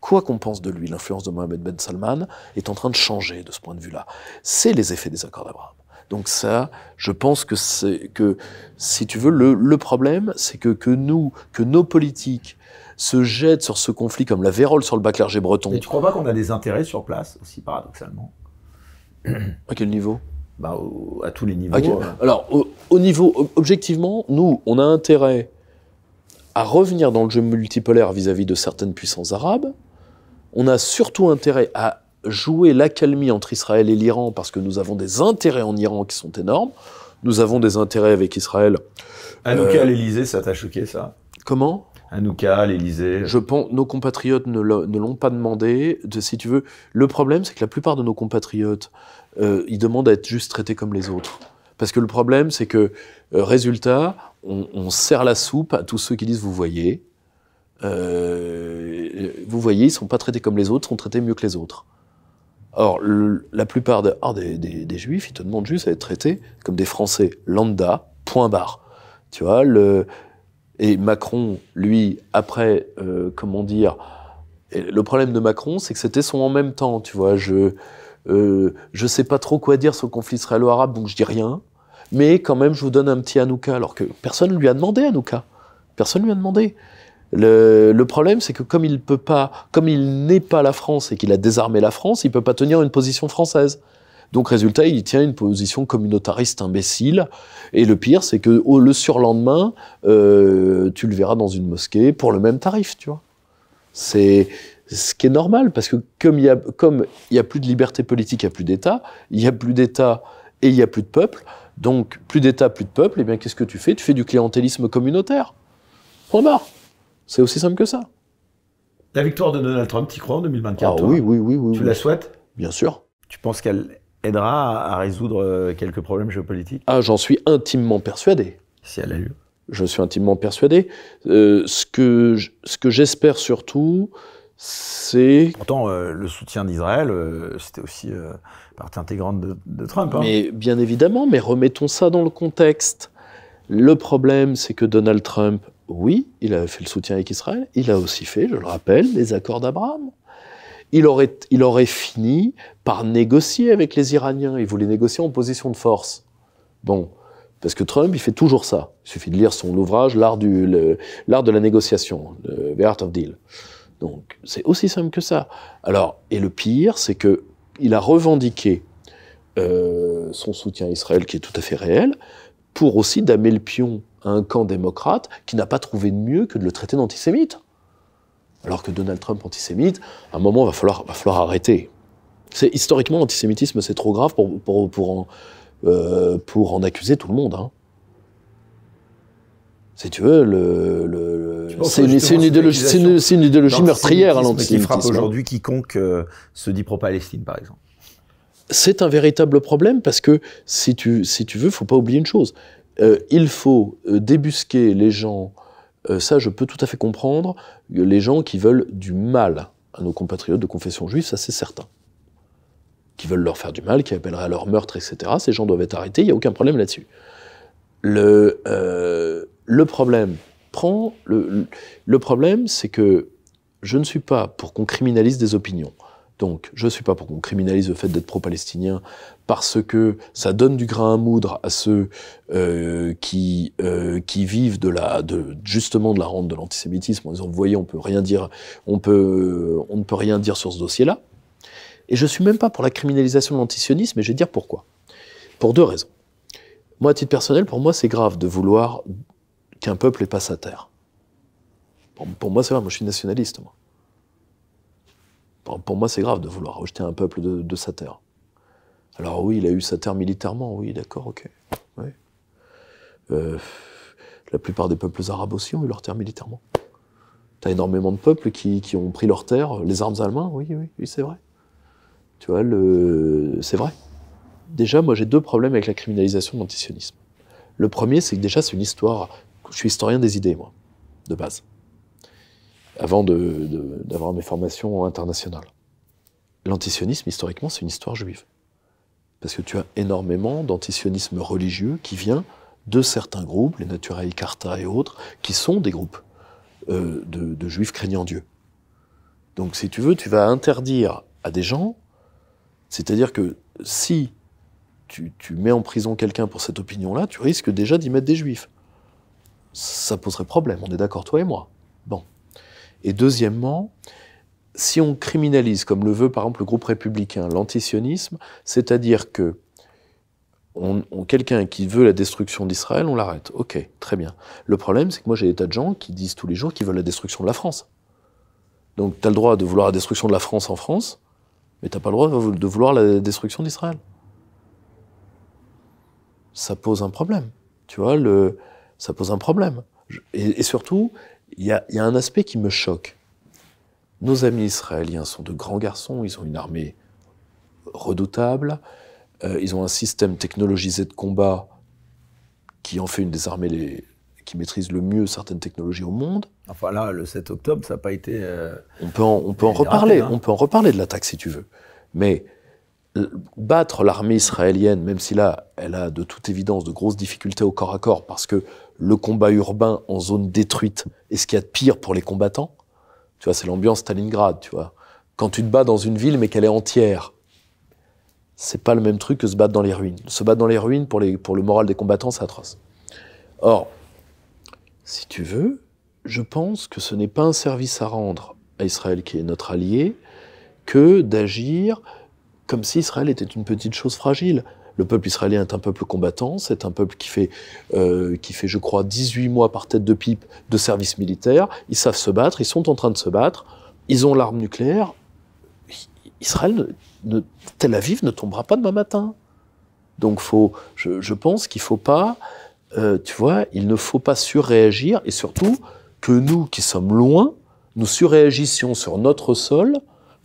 quoi qu'on pense de lui, l'influence de Mohamed Ben Salman est en train de changer de ce point de vue-là. C'est les effets des accords d'Abraham. Donc ça, je pense que c'est que, si tu veux, le, problème, c'est que, que nous, que nos politiques se jettent sur ce conflit comme la vérole sur le bac breton. Et tu crois pas qu'on a des intérêts sur place aussi, paradoxalement À quel niveau bah, à tous les niveaux. Euh. Alors, au, niveau, objectivement, nous, on a intérêt à revenir dans le jeu multipolaire vis à -vis de certaines puissances arabes. On a surtout intérêt à jouer l'accalmie entre Israël et l'Iran parce que nous avons des intérêts en Iran qui sont énormes. Nous avons des intérêts avec Israël. Anouka euh, à l'Élysée, ça t'a choqué, ça Comment à l'Élysée. Je pense, nos compatriotes ne l'ont pas demandé. si tu veux, le problème, c'est que la plupart de nos compatriotes, euh, ils demandent à être juste traités comme les autres. Parce que le problème, c'est que, euh, résultat, on, sert la soupe à tous ceux qui disent Vous voyez, vous voyez, ils ne sont pas traités comme les autres, ils sont traités mieux que les autres. Or, la plupart ah, des, juifs, ils te demandent juste à être traités comme des Français lambda, point barre. Tu vois, le, et Macron, lui, après, euh, comment dire, le problème de Macron, c'est que c'était son en même temps, tu vois. Je ne euh, sais pas trop quoi dire sur le conflit israélo-arabe, donc je dis rien. Mais quand même, je vous donne un petit Anouka, alors que personne ne lui a demandé Hanouka. Personne ne lui a demandé. Le, problème, c'est que comme il n'est pas la France et qu'il a désarmé la France, il peut pas tenir une position française. Donc résultat, il tient une position communautariste imbécile. Et le pire, c'est que le surlendemain, euh, tu le verras dans une mosquée pour le même tarif, tu vois. C'est ce qui est normal parce que comme il y a plus de liberté politique, il n'y a plus d'État, il y a plus d'État et il y a plus de peuple. Donc plus d'État, plus de peuple. Et eh bien qu'est-ce que tu fais Tu fais du clientélisme communautaire. Point c'est aussi simple que ça. La victoire de Donald Trump, tu y crois en 2024 ah, oui, oui, oui, oui. Tu la souhaites Bien sûr. Tu penses qu'elle aidera à résoudre euh, quelques problèmes géopolitiques Ah, j'en suis intimement persuadé. Si elle a lieu. Je suis intimement persuadé. Euh, ce que j'espère surtout, c'est. Pourtant, euh, le soutien d'Israël, c'était aussi partie intégrante de, Trump. Hein. Mais bien évidemment, mais remettons ça dans le contexte. Le problème, c'est que Donald Trump oui, il avait fait le soutien avec Israël, il a aussi fait, je le rappelle, les accords d'Abraham. Il aurait, fini par négocier avec les Iraniens, il voulait négocier en position de force. Bon, parce que Trump, il fait toujours ça. Il suffit de lire son ouvrage, L'art de la négociation, The Art of Deal. Donc, c'est aussi simple que ça. Alors, et le pire, c'est que il a revendiqué euh, son soutien à Israël, qui est tout à fait réel, pour aussi damer le pion à un camp démocrate qui n'a pas trouvé de mieux que de le traiter d'antisémite. Alors que Donald Trump antisémite, à un moment, va falloir, va falloir arrêter. C'est historiquement l'antisémitisme, c'est trop grave pour, pour, pour, en, euh, pour, en, accuser tout le monde. Hein. Si tu veux, le, c'est une, idéologie, une idéologie meurtrière à l'antisémitisme. Qui frappe hein. aujourd'hui quiconque euh, se dit pro-Palestine, par exemple c'est un véritable problème parce que, si tu, si tu veux, faut pas oublier une chose. Euh, il faut euh, débusquer les gens, euh, ça je peux tout à fait comprendre, les gens qui veulent du mal à nos compatriotes de confession juive, ça c'est certain. Qui veulent leur faire du mal, qui appelleraient à leur meurtre, etc. Ces gens doivent être arrêtés, il n'y a aucun problème là-dessus. Le, problème, prend le problème, c'est que je ne suis pas pour qu'on criminalise des opinions. Donc, je ne suis pas pour qu'on criminalise le fait d'être pro-palestinien, parce que ça donne du grain à moudre à ceux euh, qui, euh, qui vivent de la, de, justement de la rente de l'antisémitisme en disant, vous voyez, on peut rien dire, on peut, on ne peut rien dire sur ce dossier-là. Et je suis même pas pour la criminalisation de l'antisionisme, et je vais dire pourquoi. Pour deux raisons. Moi, à titre personnel, pour moi, c'est grave de vouloir qu'un peuple ait pas sa terre. Pour, pour moi, c'est vrai, moi je suis nationaliste. Moi. Pour moi, c'est grave de vouloir rejeter un peuple de, sa terre. Alors oui, il a eu sa terre militairement, oui, d'accord, ok. Euh, la plupart des peuples arabes aussi ont eu leur terre militairement. T'as énormément de peuples qui, ont pris leur terre, les armes allemandes, oui, oui, oui c'est vrai. Tu vois, c'est vrai. Déjà, moi, j'ai deux problèmes avec la criminalisation de l'antisionisme. Le premier, c'est que déjà, c'est une histoire. Je suis historien des idées, moi, de base avant d'avoir mes formations internationales. L'antisionisme, historiquement, c'est une histoire juive. Parce que tu as énormément d'antisionisme religieux qui vient de certains groupes, les naturels Carta et autres, qui sont des groupes euh, de, juifs craignant Dieu. Donc, si tu veux, tu vas interdire à des gens, c'est-à-dire que si tu, mets en prison quelqu'un pour cette opinion-là, tu risques déjà d'y mettre des juifs. Ça poserait problème, on est d'accord, toi et moi. Et deuxièmement, si on criminalise, comme le veut par exemple le groupe républicain, l'antisionisme, c'est-à-dire que quelqu'un qui veut la destruction d'Israël, on l'arrête. Ok, très bien. Le problème, c'est que moi j'ai des tas de gens qui disent tous les jours qu'ils veulent la destruction de la France. Donc tu as le droit de vouloir la destruction de la France en France, mais n'as pas le droit de vouloir la destruction d'Israël. Ça pose un problème. Tu vois, le, ça pose un problème. Et, et surtout, il y a, un aspect qui me choque. Nos amis israéliens sont de grands garçons, ils ont une armée redoutable, euh, ils ont un système technologisé de combat qui en fait une des armées les, qui maîtrise le mieux certaines technologies au monde. Enfin là, le 7 octobre, ça n'a pas été. Euh, on peut en, on peut en reparler. Hein. On peut en reparler de l'attaque si tu veux. Mais battre l'armée israélienne, même si là, elle a de toute évidence de grosses difficultés au corps à corps, parce que le combat urbain en zone détruite est ce qu'il y a de pire pour les combattants. Tu vois, c'est l'ambiance Stalingrad, tu vois. Quand tu te bats dans une ville, mais qu'elle est entière, c'est pas le même truc que se battre dans les ruines. Se battre dans les ruines, pour, pour le moral des combattants, c'est atroce. Or, si tu veux, je pense que ce n'est pas un service à rendre à Israël, qui est notre allié, que d'agir comme si Israël était une petite chose fragile. Le peuple israélien est un peuple combattant, c'est un peuple qui fait, euh, je crois, 18 mois par tête de pipe de service militaire. Ils savent se battre, ils sont en train de se battre, ils ont l'arme nucléaire. Israël, Tel Aviv ne tombera pas demain matin. Donc faut, je, pense qu'il faut pas, euh, tu vois, il ne faut pas surréagir et surtout que nous qui sommes loin, nous surréagissions sur notre sol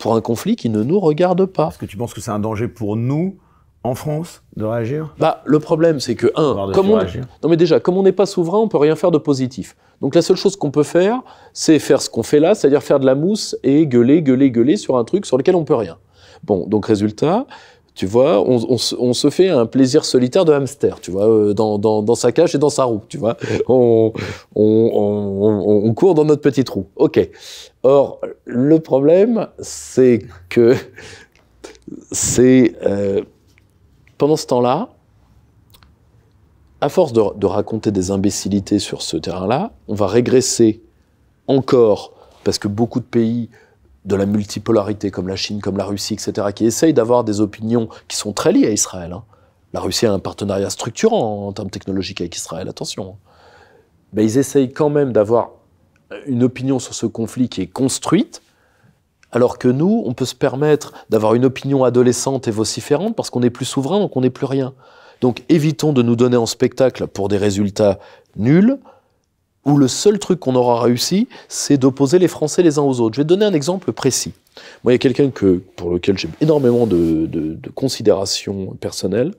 pour un conflit qui ne nous regarde pas. Est-ce que tu penses que c'est un danger pour nous en France de réagir Bah le problème c'est que un, comme on... non mais déjà comme on n'est pas souverain, on peut rien faire de positif. Donc la seule chose qu'on peut faire, c'est faire ce qu'on fait là, c'est-à-dire faire de la mousse et gueuler, gueuler, gueuler sur un truc sur lequel on peut rien. Bon, donc résultat, tu vois, on, se fait un plaisir solitaire de hamster, tu vois, euh, dans, sa cage et dans sa roue, tu vois. On, court dans notre petite roue. OK. Or, le problème, c'est que c'est euh, pendant ce temps-là, à force de, de, raconter des imbécilités sur ce terrain-là, on va régresser encore parce que beaucoup de pays de la multipolarité, comme la Chine, comme la Russie, etc., qui essayent d'avoir des opinions qui sont très liées à Israël. Hein. La Russie a un partenariat structurant en termes technologiques avec Israël, attention. Hein. Mais ils essayent quand même d'avoir une opinion sur ce conflit qui est construite, alors que nous, on peut se permettre d'avoir une opinion adolescente et vociférante parce qu'on n'est plus souverain, donc on n'est plus rien. Donc évitons de nous donner en spectacle pour des résultats nuls où le seul truc qu'on aura réussi, c'est d'opposer les Français les uns aux autres. Je vais donner un exemple précis. Moi, il y a quelqu'un que, pour lequel j'ai énormément de, de, de, considération personnelle.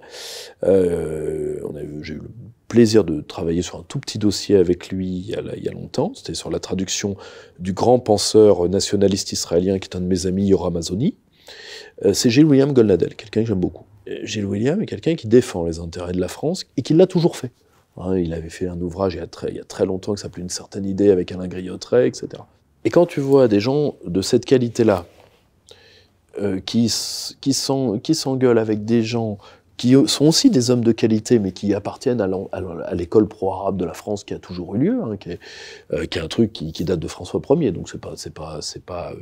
Euh, j'ai eu le plaisir de travailler sur un tout petit dossier avec lui il y a, longtemps. C'était sur la traduction du grand penseur nationaliste israélien qui est un de mes amis, Yoram Azoni. Euh, c'est Gilles William Golnadel, quelqu'un que j'aime beaucoup. Euh, Gilles William est quelqu'un qui défend les intérêts de la France et qui l'a toujours fait. Hein, il avait fait un ouvrage il y a très, il y très longtemps qui s'appelait Une certaine idée avec Alain Griotret, etc. Et quand tu vois des gens de cette qualité-là, euh, qui, qui s'engueulent avec des gens qui sont aussi des hommes de qualité, mais qui appartiennent à l'école pro-arabe de la France qui a toujours eu lieu, hein, euh, qui, est, un truc qui, date de François Ier. Donc c'est pas, c'est pas, c'est pas,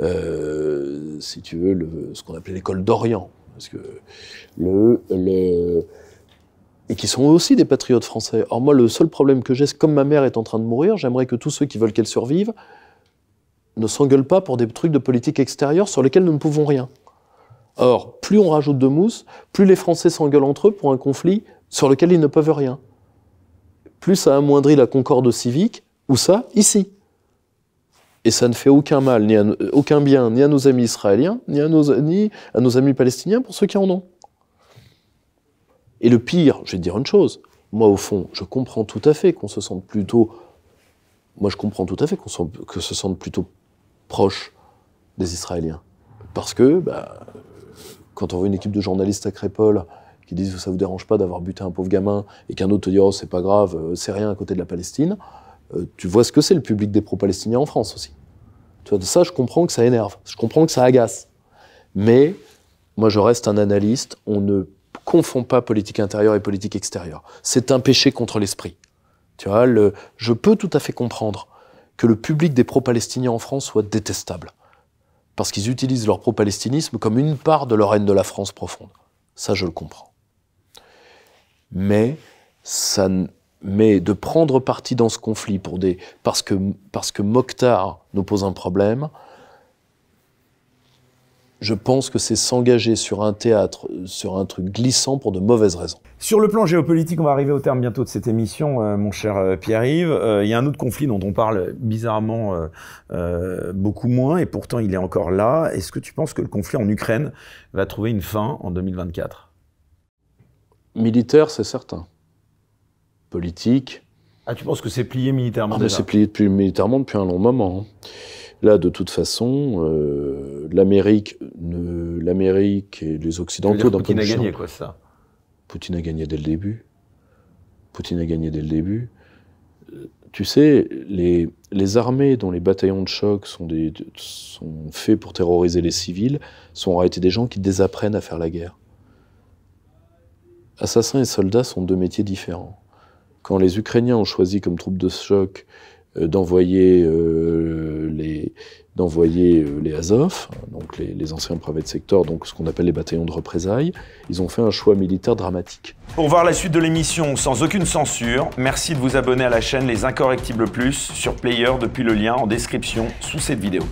euh, si tu veux, le, ce qu'on appelait l'école d'Orient, parce que le, le et qui sont aussi des patriotes français. Or, moi, le seul problème que j'ai, c'est comme ma mère est en train de mourir, j'aimerais que tous ceux qui veulent qu'elle survive ne s'engueulent pas pour des trucs de politique extérieure sur lesquels nous ne pouvons rien. Or, plus on rajoute de mousse, plus les Français s'engueulent entre eux pour un conflit sur lequel ils ne peuvent rien. Plus ça amoindrit la concorde civique, ou ça, ici. Et ça ne fait aucun mal, ni aucun bien, ni à nos amis israéliens, ni à nos, ni à nos amis palestiniens pour ceux qui en ont. Et le pire, je vais dire une chose, moi au fond, je comprends tout à fait qu'on se sente plutôt, moi je comprends tout à fait qu'on se, que se sente plutôt proche des Israéliens. Parce que bah, quand on voit une équipe de journalistes à Crépole qui disent ça vous dérange pas d'avoir buté un pauvre gamin et qu'un autre te dit oh c'est pas grave, euh, c'est rien à côté de la Palestine, euh, tu vois ce que c'est le public des pro-palestiniens en France aussi. Tu vois, ça je comprends que ça énerve, je comprends que ça agace. Mais moi je reste un analyste, on ne confond pas politique intérieure et politique extérieure. C'est un péché contre l'esprit. vois, je peux tout à fait comprendre que le public des pro-palestiniens en France soit détestable. Parce qu'ils utilisent leur pro-palestinisme comme une part de leur haine de la France profonde. Ça, je le comprends. Mais, ça, mais de prendre parti dans ce conflit pour des, parce que, parce que Mokhtar nous pose un problème, je pense que c'est s'engager sur un théâtre, sur un truc glissant pour de mauvaises raisons. Sur le plan géopolitique, on va arriver au terme bientôt de cette émission, euh, mon cher euh, Pierre-Yves. Euh, il y a un autre conflit dont on parle bizarrement beaucoup moins, et pourtant il est encore là. Est-ce que tu penses que le conflit en Ukraine va trouver une fin en 2024 Militaire, c'est certain. Politique. Ah, tu penses que c'est plié militairement ah, C'est plié depuis, militairement depuis un long moment. Hein. Là, de toute façon, euh, l'Amérique, l'Amérique et les Occidentaux d'un Poutine a gagné, quoi, ça Poutine a gagné dès le début. Poutine a gagné dès le début. Euh, tu sais, les, les armées dont les bataillons de choc sont, des, sont faits pour terroriser les civils sont en des gens qui désapprennent à faire la guerre. Assassins et soldats sont deux métiers différents. Quand les Ukrainiens ont choisi comme troupes de choc euh, d'envoyer euh, les d'envoyer euh, les donc les, anciens privés de secteur, donc ce qu'on appelle les bataillons de représailles. Ils ont fait un choix militaire dramatique. Pour voir la suite de l'émission sans aucune censure, merci de vous abonner à la chaîne Les Incorrectibles Plus sur Player depuis le lien en description sous cette vidéo.